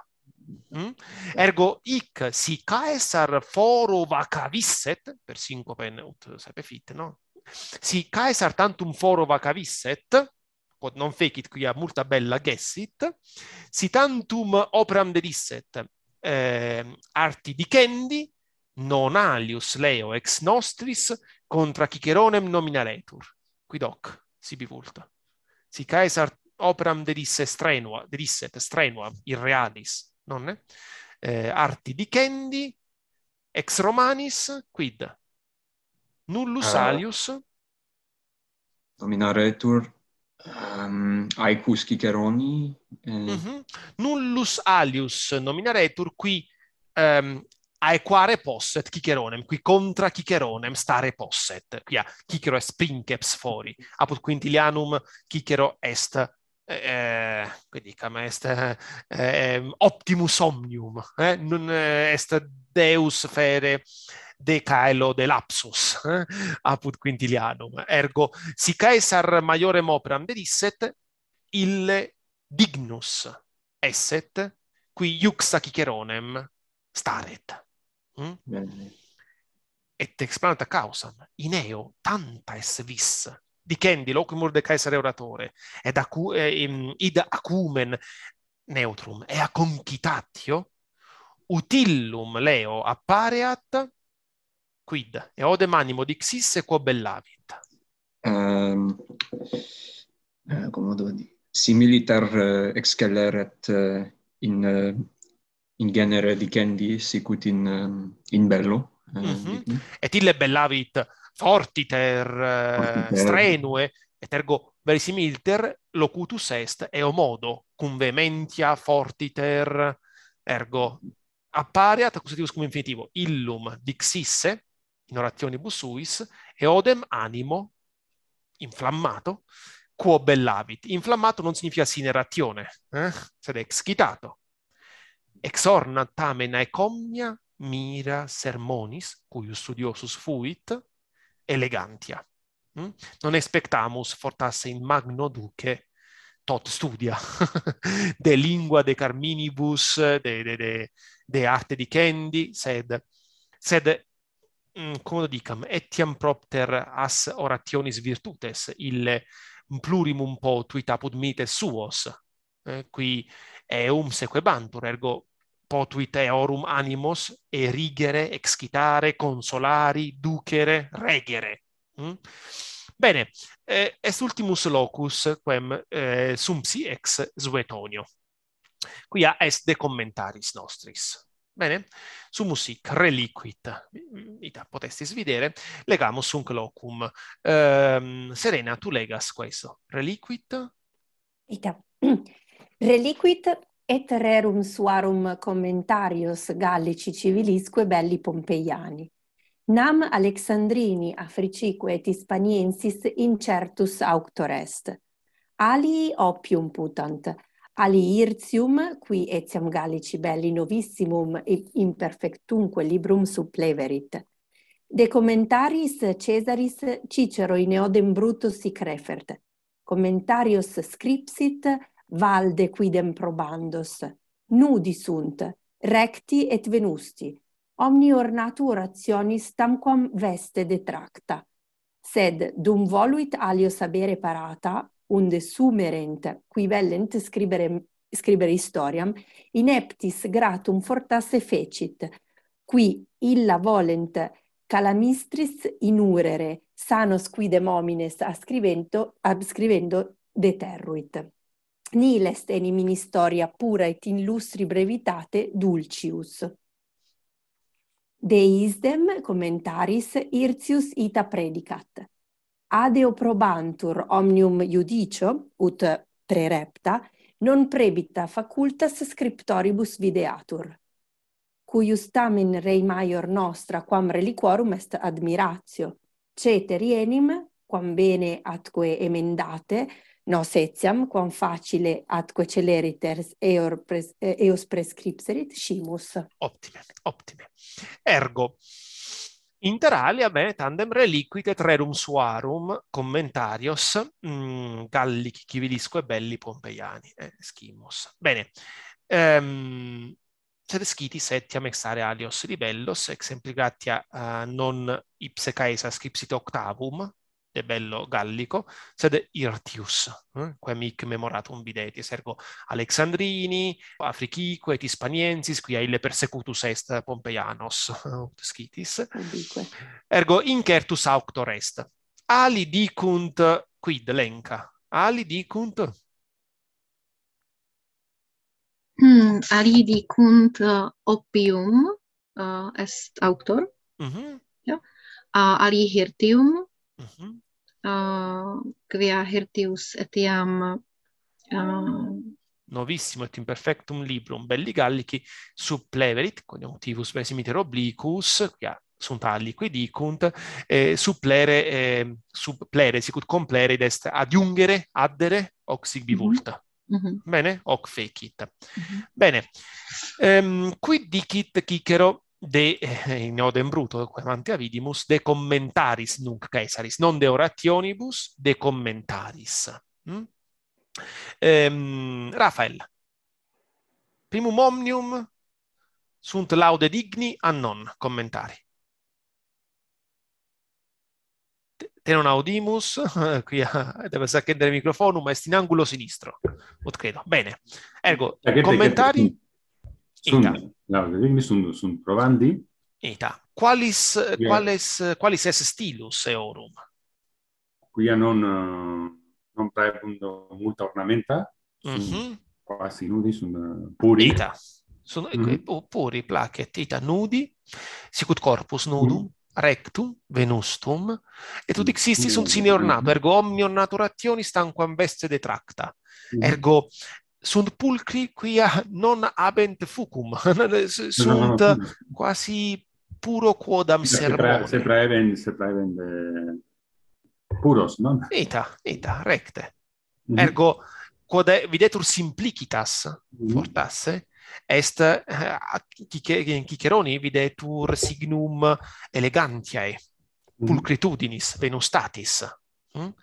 Mm? Ergo ic si Caesar foro vacavisset per cinque pennut fit, no Si Caesar tantum foro vacavisset quod non fecit a multa bella gessit, si tantum operam dedisset, eh, arti dicendi, non alius leo ex nostris contra ciceronem nominaletur. Quidoc, sibi vulta. Si caesar operam dedisse strenua, dedisset strenua, irrealis, non è? Eh, arti dicendi, ex romanis, quid? Nullus ah. alius. Nominaletur um, aecus ciceroni eh. mm -hmm. nullus alius nominaretur qui um, ehm, aequare posset ciceronem qui contra ciceronem stare posset quia cicero est princeps fori apud quintilianum cicero est eh, quindi cam est eh, ehm, optimus omnium eh? non eh, est deus fere de caelo de lapsus eh, apud quintilianum ergo si caesar maiorem operam dedisset ille dignus esset qui iuxa ciceronem staret mm? et explanata causam in eo tanta es vis dicendi locumur de caesar oratore et acu eh, id acumen neutrum et acontitatio utillum leo appareat quid e odem animo dixisse quo bellavit? Um, ehm, uh, eh, come do dire? Similitar uh, eh, excelleret uh, eh, in, uh, in genere dicendi sicut in, in bello. Uh, ehm, mm -hmm. Et ille bellavit fortiter, strenue, et ergo verisimilter locutus est eo modo, cum vehementia fortiter, ergo appareat accusativus cum infinitivo, illum dixisse, in orazione busuis, e odem animo, inflammato, quo bellavit. Inflammato non significa sinerazione, eh? sed excitato. Exorna tamen aecomnia mira sermonis, cuius studiosus fuit, elegantia. Mm? Non expectamus fortasse in magno duce tot studia de lingua de carminibus, de, de, de, de arte di Kendi, sed, sed Mm, come lo dicam, etiam propter as orationis virtutes, il plurimum potuit apud mites suos. Eh, qui eum sequebantur, ergo potuit eorum animos erigere, excitare, consolari, ducere, regere. Mm? Bene, eh, est ultimus locus quem eh, sum ex suetonio. Quia est de commentaris nostris. Bene. sumus musica reliquit. Ita potestis videre legamus un clocum. Ehm Serena tu legas questo. Reliquit. Ita. Reliquit et rerum suarum commentarius Gallici civilisque belli Pompeiani. Nam Alexandrini Africique et Hispaniensis incertus auctor est. Ali opium putant aliirtium qui etiam gallici belli novissimum et imperfectumque librum supleverit. De commentaris Caesaris Cicero in Eodem Brutus sic refert. Commentarios scripsit valde quidem probandos. Nudi sunt, recti et venusti. Omni ornatu orationis tamquam veste detracta. Sed dum voluit alio sabere parata, unde sumerent, qui vellent scribere, scribere historiam, ineptis gratum fortasse fecit, qui illa volent calamistris inurere, sanos quidem homines ascrivendo, abscrivendo deterruit. Nil est enim in historia pura et in lustri brevitate dulcius. De isdem commentaris Irtius ita predicat. adeo probantur omnium judicio, ut prerepta, non prebita facultas scriptoribus videatur, cuius tamen rei maior nostra quam reliquorum est admiratio, ceteri enim, quam bene atque emendate, nos etiam, quam facile atque celeriter eor pres, eos prescripserit, scimus. Optime, optime. Ergo, Interalia, bene, tandem reliquite rerum suarum, commentarios, mh, mm, gallici, chivilisco e belli pompeiani, eh, schimos. Bene, ehm, Sedesciti septiam ex arealios libellos, exempligatia uh, non ipse caesas ipsit octavum, de bello gallico sed irtius eh? quae mic memoratum videti ergo alexandrini africico et hispaniensis qui ai le persecutus est pompeianos scitis ergo incertus auctor est ali dicunt quid lenca ali dicunt Hmm, ali dicunt uh, opium uh, est auctor. Mhm. Mm ja. Yeah. Uh, ali hirtium. Mhm uh, quia Hirtius etiam uh, novissimo et imperfectum librum belli gallici sub pleverit coniunctivus presimiter obliquus quia sunt aliqui dicunt eh, sub plere eh, sub plere sic ut complere est adiungere addere hoc sic mhm. bivulta mm -hmm. bene hoc fecit mm -hmm. bene ehm um, qui dicit Cicero de, eh, in odem bruto, quamante avidimus, de commentaris nunc caesaris, non de orationibus, de commentaris. Mm? Ehm, Rafael, primum omnium sunt laude digni a non commentari. te non audimus, qui deve sacchendere il microfono, ma è in angolo sinistro, credo. Bene, ergo, commentari commenti? Ita. Sunt, no, dedigni sunt, sunt provandi. Ita. Qualis, quales, qualis es stilus eorum? Quia non, non praebum multa ornamenta, mm -hmm. sunt mhm. quasi nudi, sunt eh, puri. Ita. Sunt mm -hmm. Eh, puri, placet, ita, nudi, sicut corpus nudum. Mm -hmm rectum venustum et ut mhm. existis un sine ornato ergo omnium naturationis tanquam veste detracta mhm. ergo sunt pulcri quia non habent fucum sunt no, no, no. Uh, quasi puro quodam se sermone se praeven se praeven de puros non ita ita recte mm -hmm. ergo quod è, videtur simplicitas mm -hmm. fortasse est eh, Ciceroni videtur signum elegantiae mhm. pulcritudinis venustatis mm?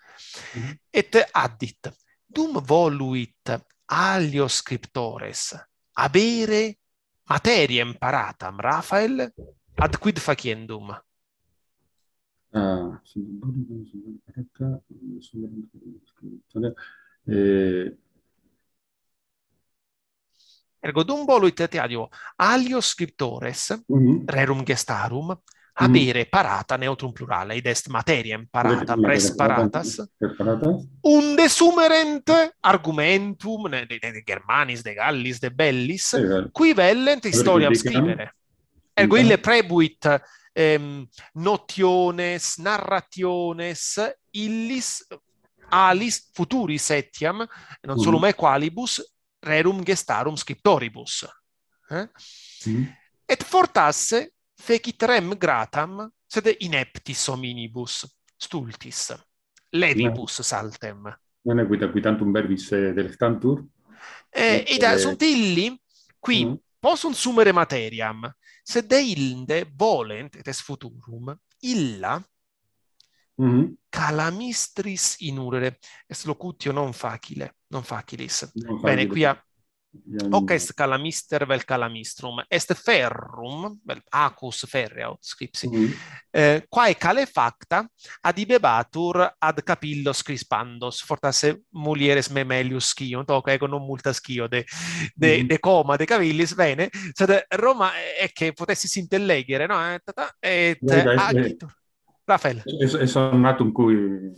et addit dum voluit alio scriptores abere materia paratam, Raphael, ad quid faciendum? Ah, sì, Ergo dum voluit et adio alio scriptores mhm. rerum gestarum Mm. habere mm. parata neutrum plurale id est materiam parata pres paratas unde sumerent argumentum ne, de, de, germanis de gallis de bellis qui vellent historia scrivere ergo ille prebuit ehm, notiones narrationes illis alis futuri setiam non mm. me qualibus, rerum gestarum scriptoribus eh? Mm. et fortasse feci trem gratam sed ineptis hominibus stultis levibus saltem non è guida qui tanto un verbis eh, del tantur e eh, ida eh, sunt illi qui mm. possunt sumere materiam sed de inde volent et futurum illa mm -hmm. calamistris inurere est locutio non facile non facilis non bene qui a Hoc ehm, est calamister vel calamistrum, est ferrum, vel, acus ferrea, scripsi, mm. Mm-hmm. eh, quae cale facta adibebatur ad capillos crispandos, fortasse mulieres memelius sciunt, hoc ego non multa sciode, de, mm. de coma, de cavillis, bene, sed eh, Roma eh, è che potessi sintellegere, no? Eh, et, et yeah, agitur. Yeah. Raffaele. Es, es ornatum cui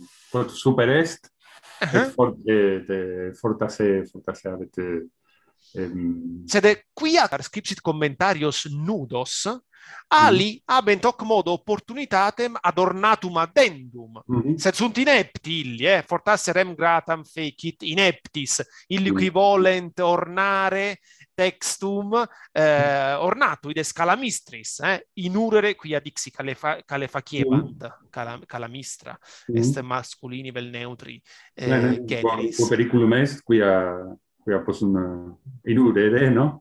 super est, uh -huh. et, fort, et, fortasse, fortasse, Ehm, Sede quia scripsit commentarios nudos, mm-hmm. ali habent hoc modo opportunitatem adornatum addendum, mm-hmm. sed sunt inepti illi, eh, fortasse rem gratam fecit ineptis, illi qui mm-hmm. volent ornare textum eh, ornatu id escalamistris, eh, inurere quia dixi calefa, calefaciebant, mm-hmm. calam, calamistra, mm est masculini vel neutri eh, eh generis. Periculum est quia qui a posun uh, eh, inurere, no?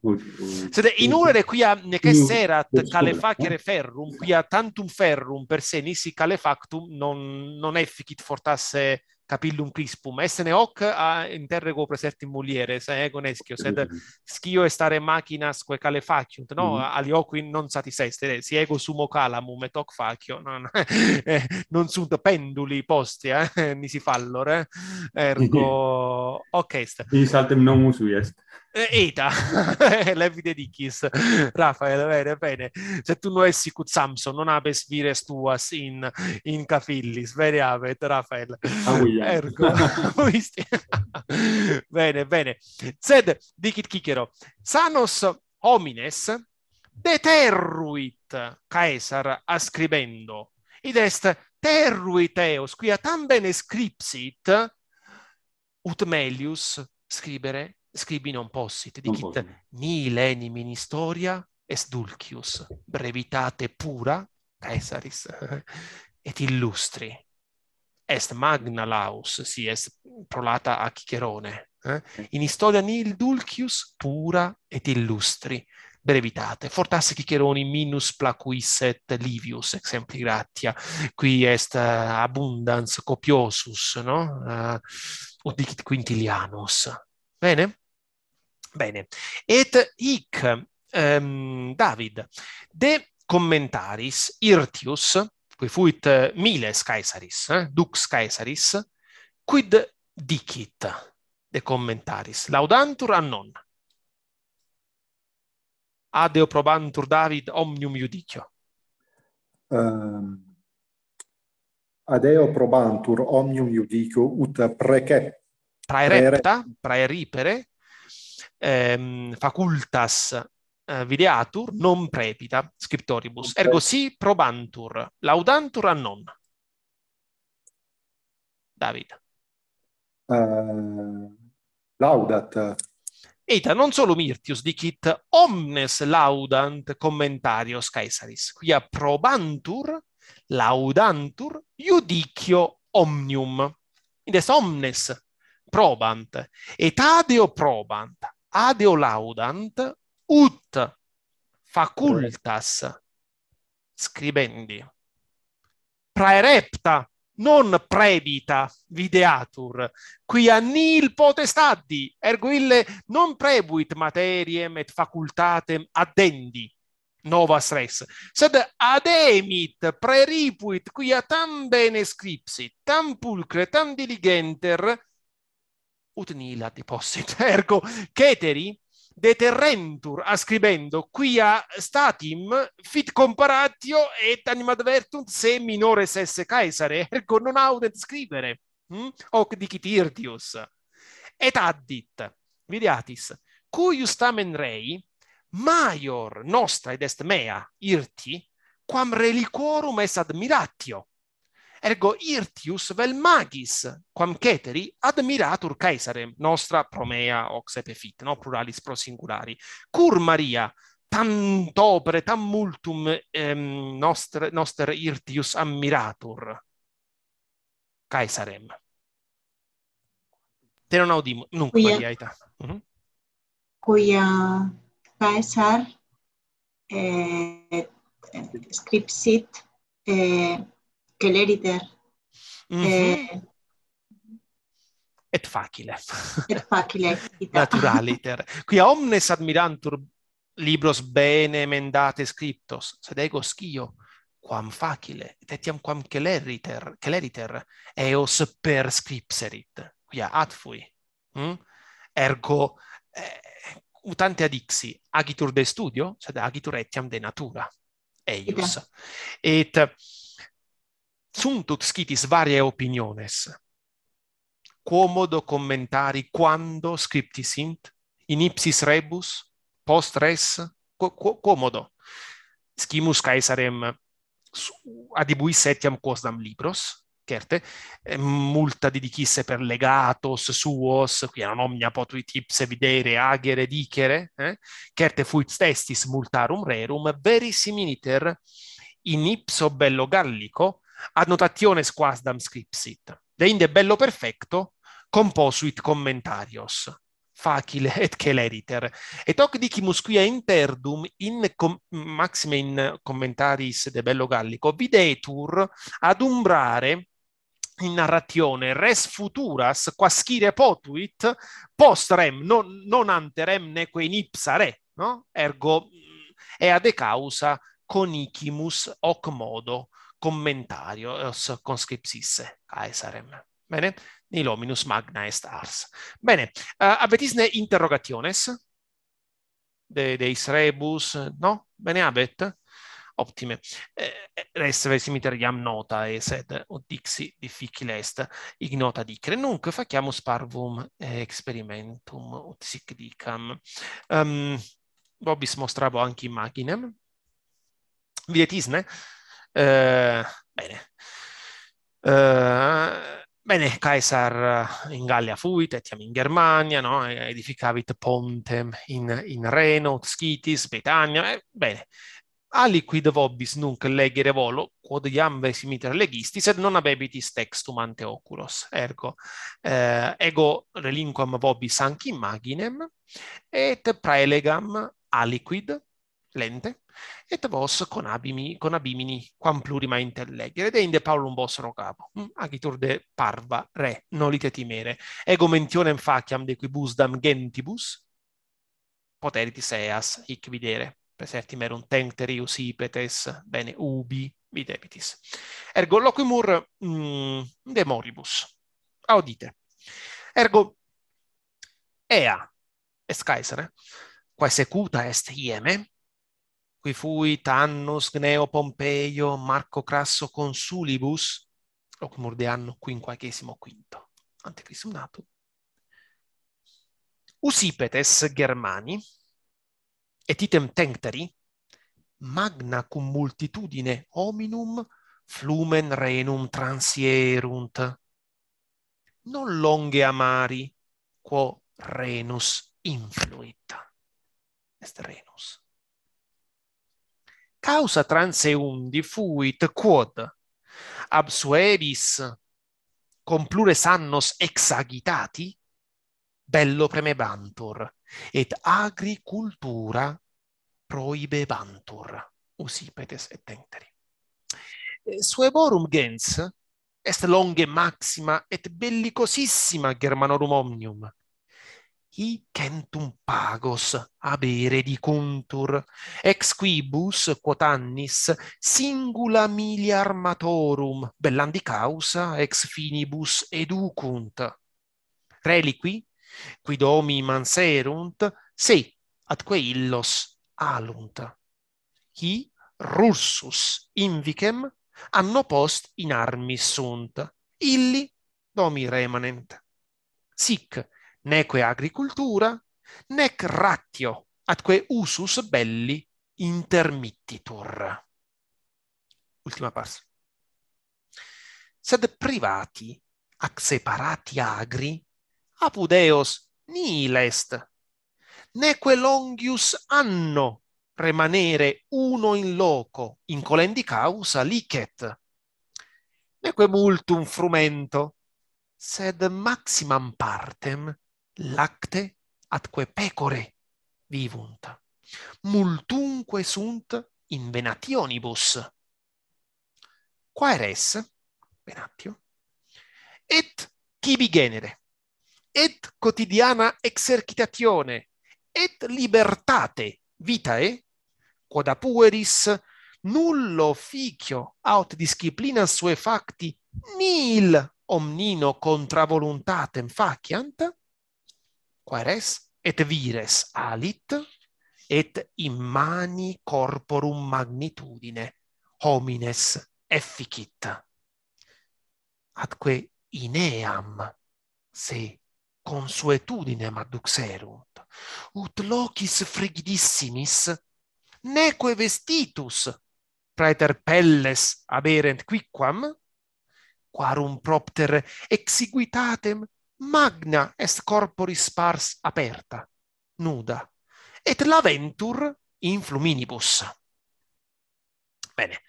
Sede inurere qui a ne che serat calefacere eh? ferrum, qui a tantum ferrum per se nisi calefactum non non efficit fortasse capillum crispum. Essene hoc a interrego in muliere, se ego neschio, sed schio estare machinas que cale faciunt, no? Mm. Mm-hmm. Alioquin non satis est, eh, si ego sumo calamum et hoc facio, no, no. Eh, non sunt penduli postia, eh? nisi fallor, eh? ergo hoc est. In saltem non usui est. eta eh, levi de dikis rafael bene bene se tu no essi cut samson non abes vires tuas in in cafillis bene avet rafael ah, ergo bene bene sed dikit kikero sanos homines deterruit caesar ascribendo id est terruit eos quia tam bene scripsit ut melius scribere scribi non possit, dicit non nihil enim in historia est dulcius, brevitate pura, Caesaris, et illustri. Est magna laus, si est prolata a Chicherone. Eh? In historia nihil dulcius pura et illustri brevitate. Fortasse Chicheroni minus placuisset livius, exempli gratia. Qui est eh, abundans copiosus, no? Uh, eh, dicit quintilianus. Bene? Bene. Et hic ehm um, David de commentaris Irtius qui fuit eh, miles Caesaris, eh, dux Caesaris quid dicit de commentaris laudantur an non Adeo probantur David omnium iudicio um, ehm, Adeo probantur omnium iudicio ut praecepta praerepta praeripere ehm, facultas uh, videatur non prepita scriptoribus okay. ergo si probantur laudantur annon. non david uh, laudat Eta, non solo Mirtius dicit omnes laudant commentarios Caesaris, quia probantur laudantur judicio omnium. Indes omnes probant, et adeo probant, adeo laudant ut facultas scribendi. Praerepta, non predita, videatur, qui a nil potestaddi, ergo ille non prebuit materiem et facultatem addendi, novas res, sed ademit preripuit quia tam bene scripsi, tam pulcre, tam diligenter, ut nila deposit ergo ceteri deterrentur ascribendo qui a statim fit comparatio et animadvertunt se minore sesse caesare ergo non audet scrivere. hm hoc dicit irtius et addit vidiatis cuius tamen rei maior nostra est mea irti quam reliquorum est admiratio ergo irtius vel magis quam ceteri admiratur caesarem nostra promea hoc sepefit no pluralis pro singulari cur maria tant dobre, tam multum ehm, noster irtius admiratur caesarem te non audim non quia mhm. quia caesar eh scripsit eh celeriter. Mm -hmm. eh, et facile. Et facile. Naturaliter. Qui omnes admirantur libros bene mendate scriptos, sed ego scio, quam facile, et etiam quam celeriter, celeriter eos perscripserit. Quia ad fui. Mm? Ergo, eh, utante adixi, agitur de studio, sed agitur etiam de natura. Eius. Et suntut scitis varie opiniones. Quomodo commentari quando scripti sint, in ipsis rebus, post res, quomodo. Scimus caesarem adibuis etiam quosdam libros, certe, multa didicisse per legatos suos, qui non omnia potuit ipse videre, agere, dicere, eh? certe fuit testis multarum rerum, verisiminiter in ipso bello gallico, annotazione squasdam scripsit, deinde bello perfecto, composuit commentarios, facile et celeriter. Et hoc dicimus quia interdum in com, maxime in commentaris de bello gallico videtur adumbrare in narrazione res futuras quascire potuit post rem non, non ante rem neque in ipsa re no? ergo mm, è ade causa conicimus hoc modo commentario os eh, conscriptisse caesarem bene nil omnibus magna est ars bene uh, eh, abetisne interrogationes de de rebus no bene abet optime eh, res versimiter iam nota et sed odixi dixi difficile est ignota dicere nunc facciamo parvum experimentum ut sic dicam um, vobis mostrabo anche imaginem vietisne Eh, bene. Eh, bene, Caesar eh, in Gallia fuit, etiam in Germania, no? edificavit pontem in, in Reno, Scitis, Betania, eh, bene. Aliquid vobis nunc legere volo, quod iam vesimiter legistis, et non abebitis textum ante oculos. Ergo, eh, ego relinquam vobis anc imaginem, et praelegam aliquid lente, et vos con, abimi, con abimini quam plurima intellegere, ed inde Paulum vostro capo, mm, agitur de parva re, nolite timere, ego mentionem faciam de quibus dam gentibus, poteritis eas hic videre, presertim erum tencterius ipetes, bene ubi videbitis. Ergo loquimur mh, mm, de moribus, audite. Ergo ea, est caesare, quae secuta est ieme, qui fui Tannus, Gneo, Pompeio, Marco Crasso Consulibus, locmur de anno quinquagesimo quinto, antecristo nato. Usipetes Germani, et item tencteri, magna cum multitudine hominum flumen renum transierunt. Non longe amari, quo renus influit. Est renus. causa transeundi fuit quod ab sueris con plures annos exagitati bello premebantur et agricultura proibebantur usi petes et tenteri eh, suevorum gens est longe maxima et bellicosissima germanorum omnium hi centum pagos habere dicuntur, ex quibus quotannis singula milia armatorum, bellandi causa ex finibus educunt. Reliqui, qui domi manserunt, se atque illos alunt. hi russus invicem anno post in armis sunt, illi domi remanent. Sic, neque agricultura, nec ratio atque usus belli intermittitur. Ultima pars. Sed privati ac separati agri apud eos nil est, neque longius anno remanere uno in loco in colendi causa licet, neque multum frumento, sed maximam partem, lacte atque pecore vivunt. Multunque sunt in venationibus. Quae res, venatio, et cibi genere, et quotidiana exercitatione, et libertate vitae, quod apueris nullo ficio aut disciplina sue facti nil omnino contra voluntatem faciant, quares et vires alit et in mani corporum magnitudine homines efficit atque in eam se consuetudine maduxerunt ut locis frigidissimis neque vestitus praeter pelles aberent quicquam quarum propter exiguitatem magna est corporis pars aperta, nuda, et laventur in fluminibus. Bene,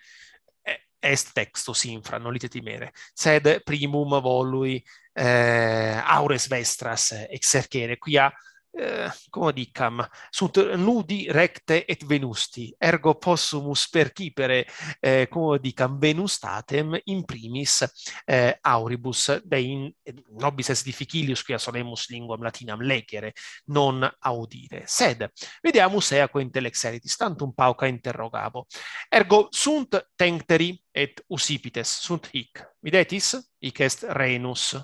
est textus infra, nolite timere, sed primum volui eh, aures vestras eh, exercere. Qui ha Eh, como dicam sunt nudi recte et venusti ergo possumus per cipere eh, como dicam venustatem in primis eh, auribus de in nobis est difficilius quia solemus linguam latinam legere non audire sed vediamo se a quinte tantum tanto un pauca interrogavo ergo sunt tencteri et usipites sunt hic videtis hic est renus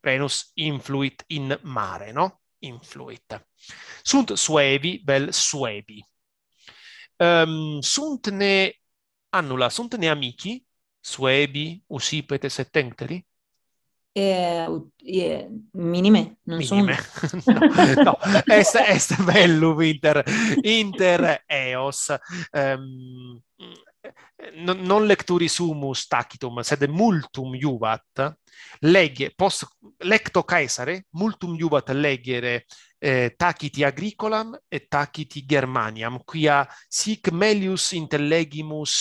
renus influit in mare no influit. Sunt suevi bel suebi. Um, ehm, sunt ne annula, sunt ne amici, suebi, usipete, settenteri? Eh, eh, minime, non minime. sono. no, no, est, est bellum inter, inter eos. Um, Eh, non, non lecturi sumus tacitum, sed multum iuvat, legge, post lecto caesare, multum iuvat legere eh, taciti agricolam et taciti germaniam, quia sic melius intellegimus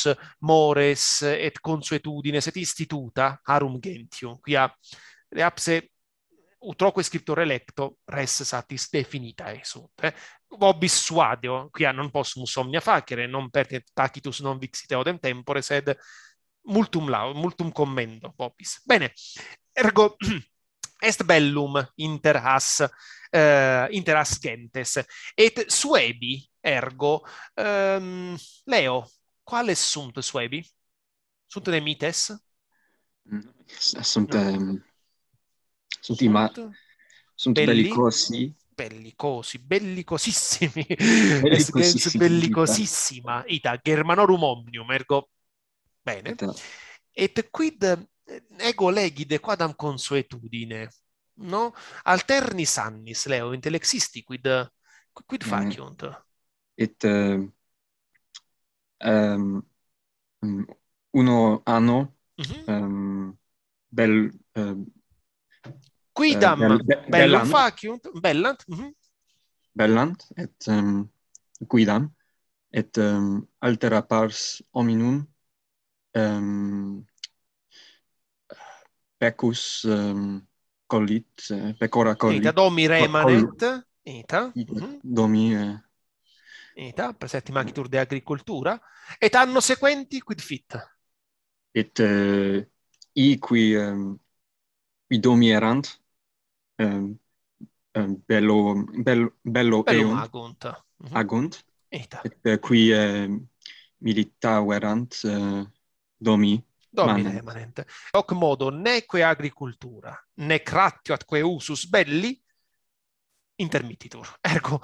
mores et consuetudines et instituta arum gentium, quia apse utroque scriptore lecto, res satis definita eh, sunt. Eh? Vobis suadeo, quia non possum somnia facere, non perdet tacitus non vixit eodem tempore, sed multum laud, multum commendo, vobis. Bene, ergo est bellum inter as, eh, inter as gentes, et suebi, ergo, ehm, Leo, quale sunt suebi? Sunt nemites? Mm, sunt... No. Um... sono sunt ma sono bellicosi bellicosi bellicosissimi esistenza bellicosissima ita germanorum omnium ergo bene et quid eh, ego legi de quadam consuetudine no alternis annis leo intellexisti quid quid faciunt et um, um, uno anno mhm. ehm um, bel ehm, quidam eh, uh, bella faciunt bellant mm -hmm. bellant et um, ehm, quidam et um, altera pars hominum um, pecus um, collit eh, pecora collit et domi remanet ita mm -hmm. domi uh, Eta, per settima agitur de agricultura, et anno sequenti quid fit? Et uh, i qui um, domi erant, um, bello bello bello e un agunt mm -hmm. agunt et eh, qui uh, milita warrant uh, eh, domi domine eh, manent. hoc modo neque agricultura ne cratio atque usus belli intermittitur ergo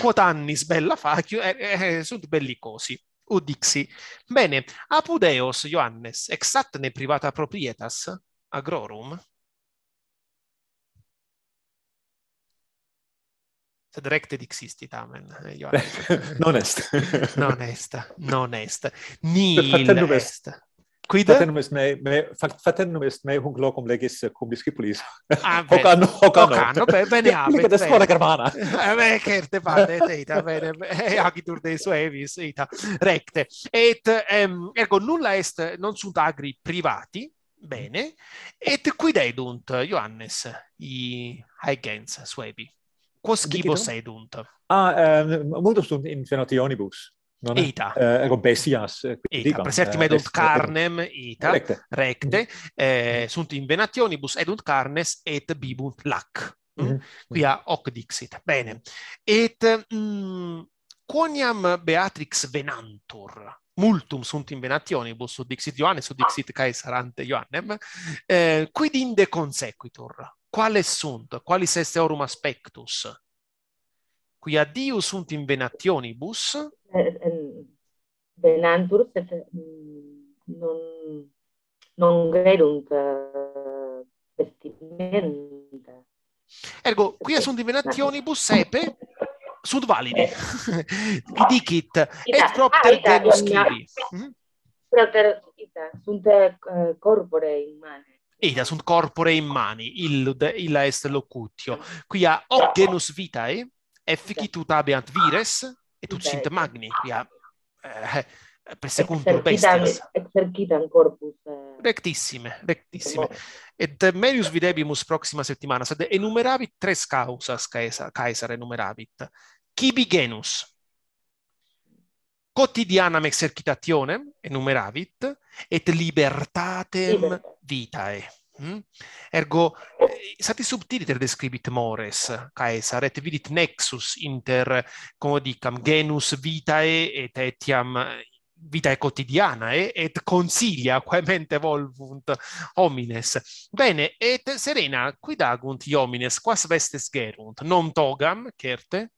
quot annis bella facio er, er, er, sunt belli cosi dixi bene apud eos joannes exatne privata proprietas agrorum recte dixisti tamen io eh, non est non est non est nil est quid fraternum est me me est me un locum legis cum discipulis ah, hoc anno hoc anno, bene ha ah, bene de scuola germana ah, eh me certe parte te ita bene e eh, agitur tur de suevis ita recte et ehm, ergo nulla est non sunt agri privati bene et quid edunt johannes i hagens suebi quos gibus edunt? Ah, eh, multum sunt in fenotionibus. Non ita. Eh, ego bestias. Eh, ita, digam, presertim edunt carnem, ita, recte, recte. Mm-hmm. Eh, sunt in venationibus edunt carnes et bibunt lac. Mm -hmm. Quia hoc dixit. Bene. Et mm, quoniam Beatrix venantur? Multum sunt in venationibus, sud dixit Ioannes, sub dixit caesar ante Ioannem. Eh, quid inde consequitur? quale sunt, quali est eorum aspectus? Qui a Dio sunt in venationibus. Eh, eh, Venantur, eh, non, non gerunt vestimenta. Ergo, qui sunt in venationibus sepe sud valide. Dicit, et propter ah, genus chivi. Mhm. Propter, sunt corpore in mane. Ida sunt corpore in mani, illud, illa est locutio. Quia hoc genus vitae, efficitut abiant vires, et ut sint magni, quia eh, eh per secundum bestias. Et corpus. Eh. Rectissime, rectissime. Et merius videbimus proxima settimana, sed enumeravit tres causas, caesar, caesar enumeravit. Cibi genus. Cotidianam exercitationem, enumeravit, et libertatem vitae. Mm? Ergo eh, sati subtiliter describit mores Caesar et vidit nexus inter como dicam genus vitae et etiam eh, vitae quotidiana et, et consilia quae mente volvunt homines. Bene, et Serena quid agunt iomines quas vestes gerunt? Non togam, certe,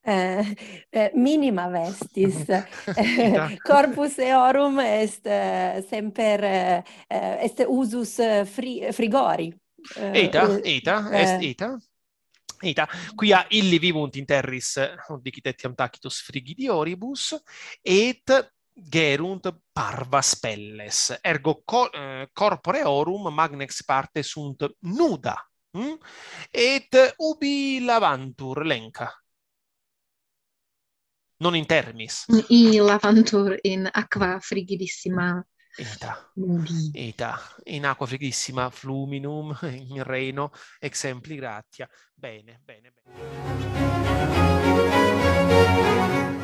Eh, eh, minima vestis corpus eorum est eh, semper eh, est usus fri frigori eta uh, eta est eta quia illi vivunt in terris, non dicit etiam frigidi oribus, et gerunt parva spelles. Ergo co, eh, corpore orum magnex parte sunt nuda. Hm? Et ubi lavantur, lenca. non in termis. I lavantur in acqua frigidissima. Ita, ita, in acqua frigidissima, fluminum, in reno, exempli gratia. Bene, bene, bene.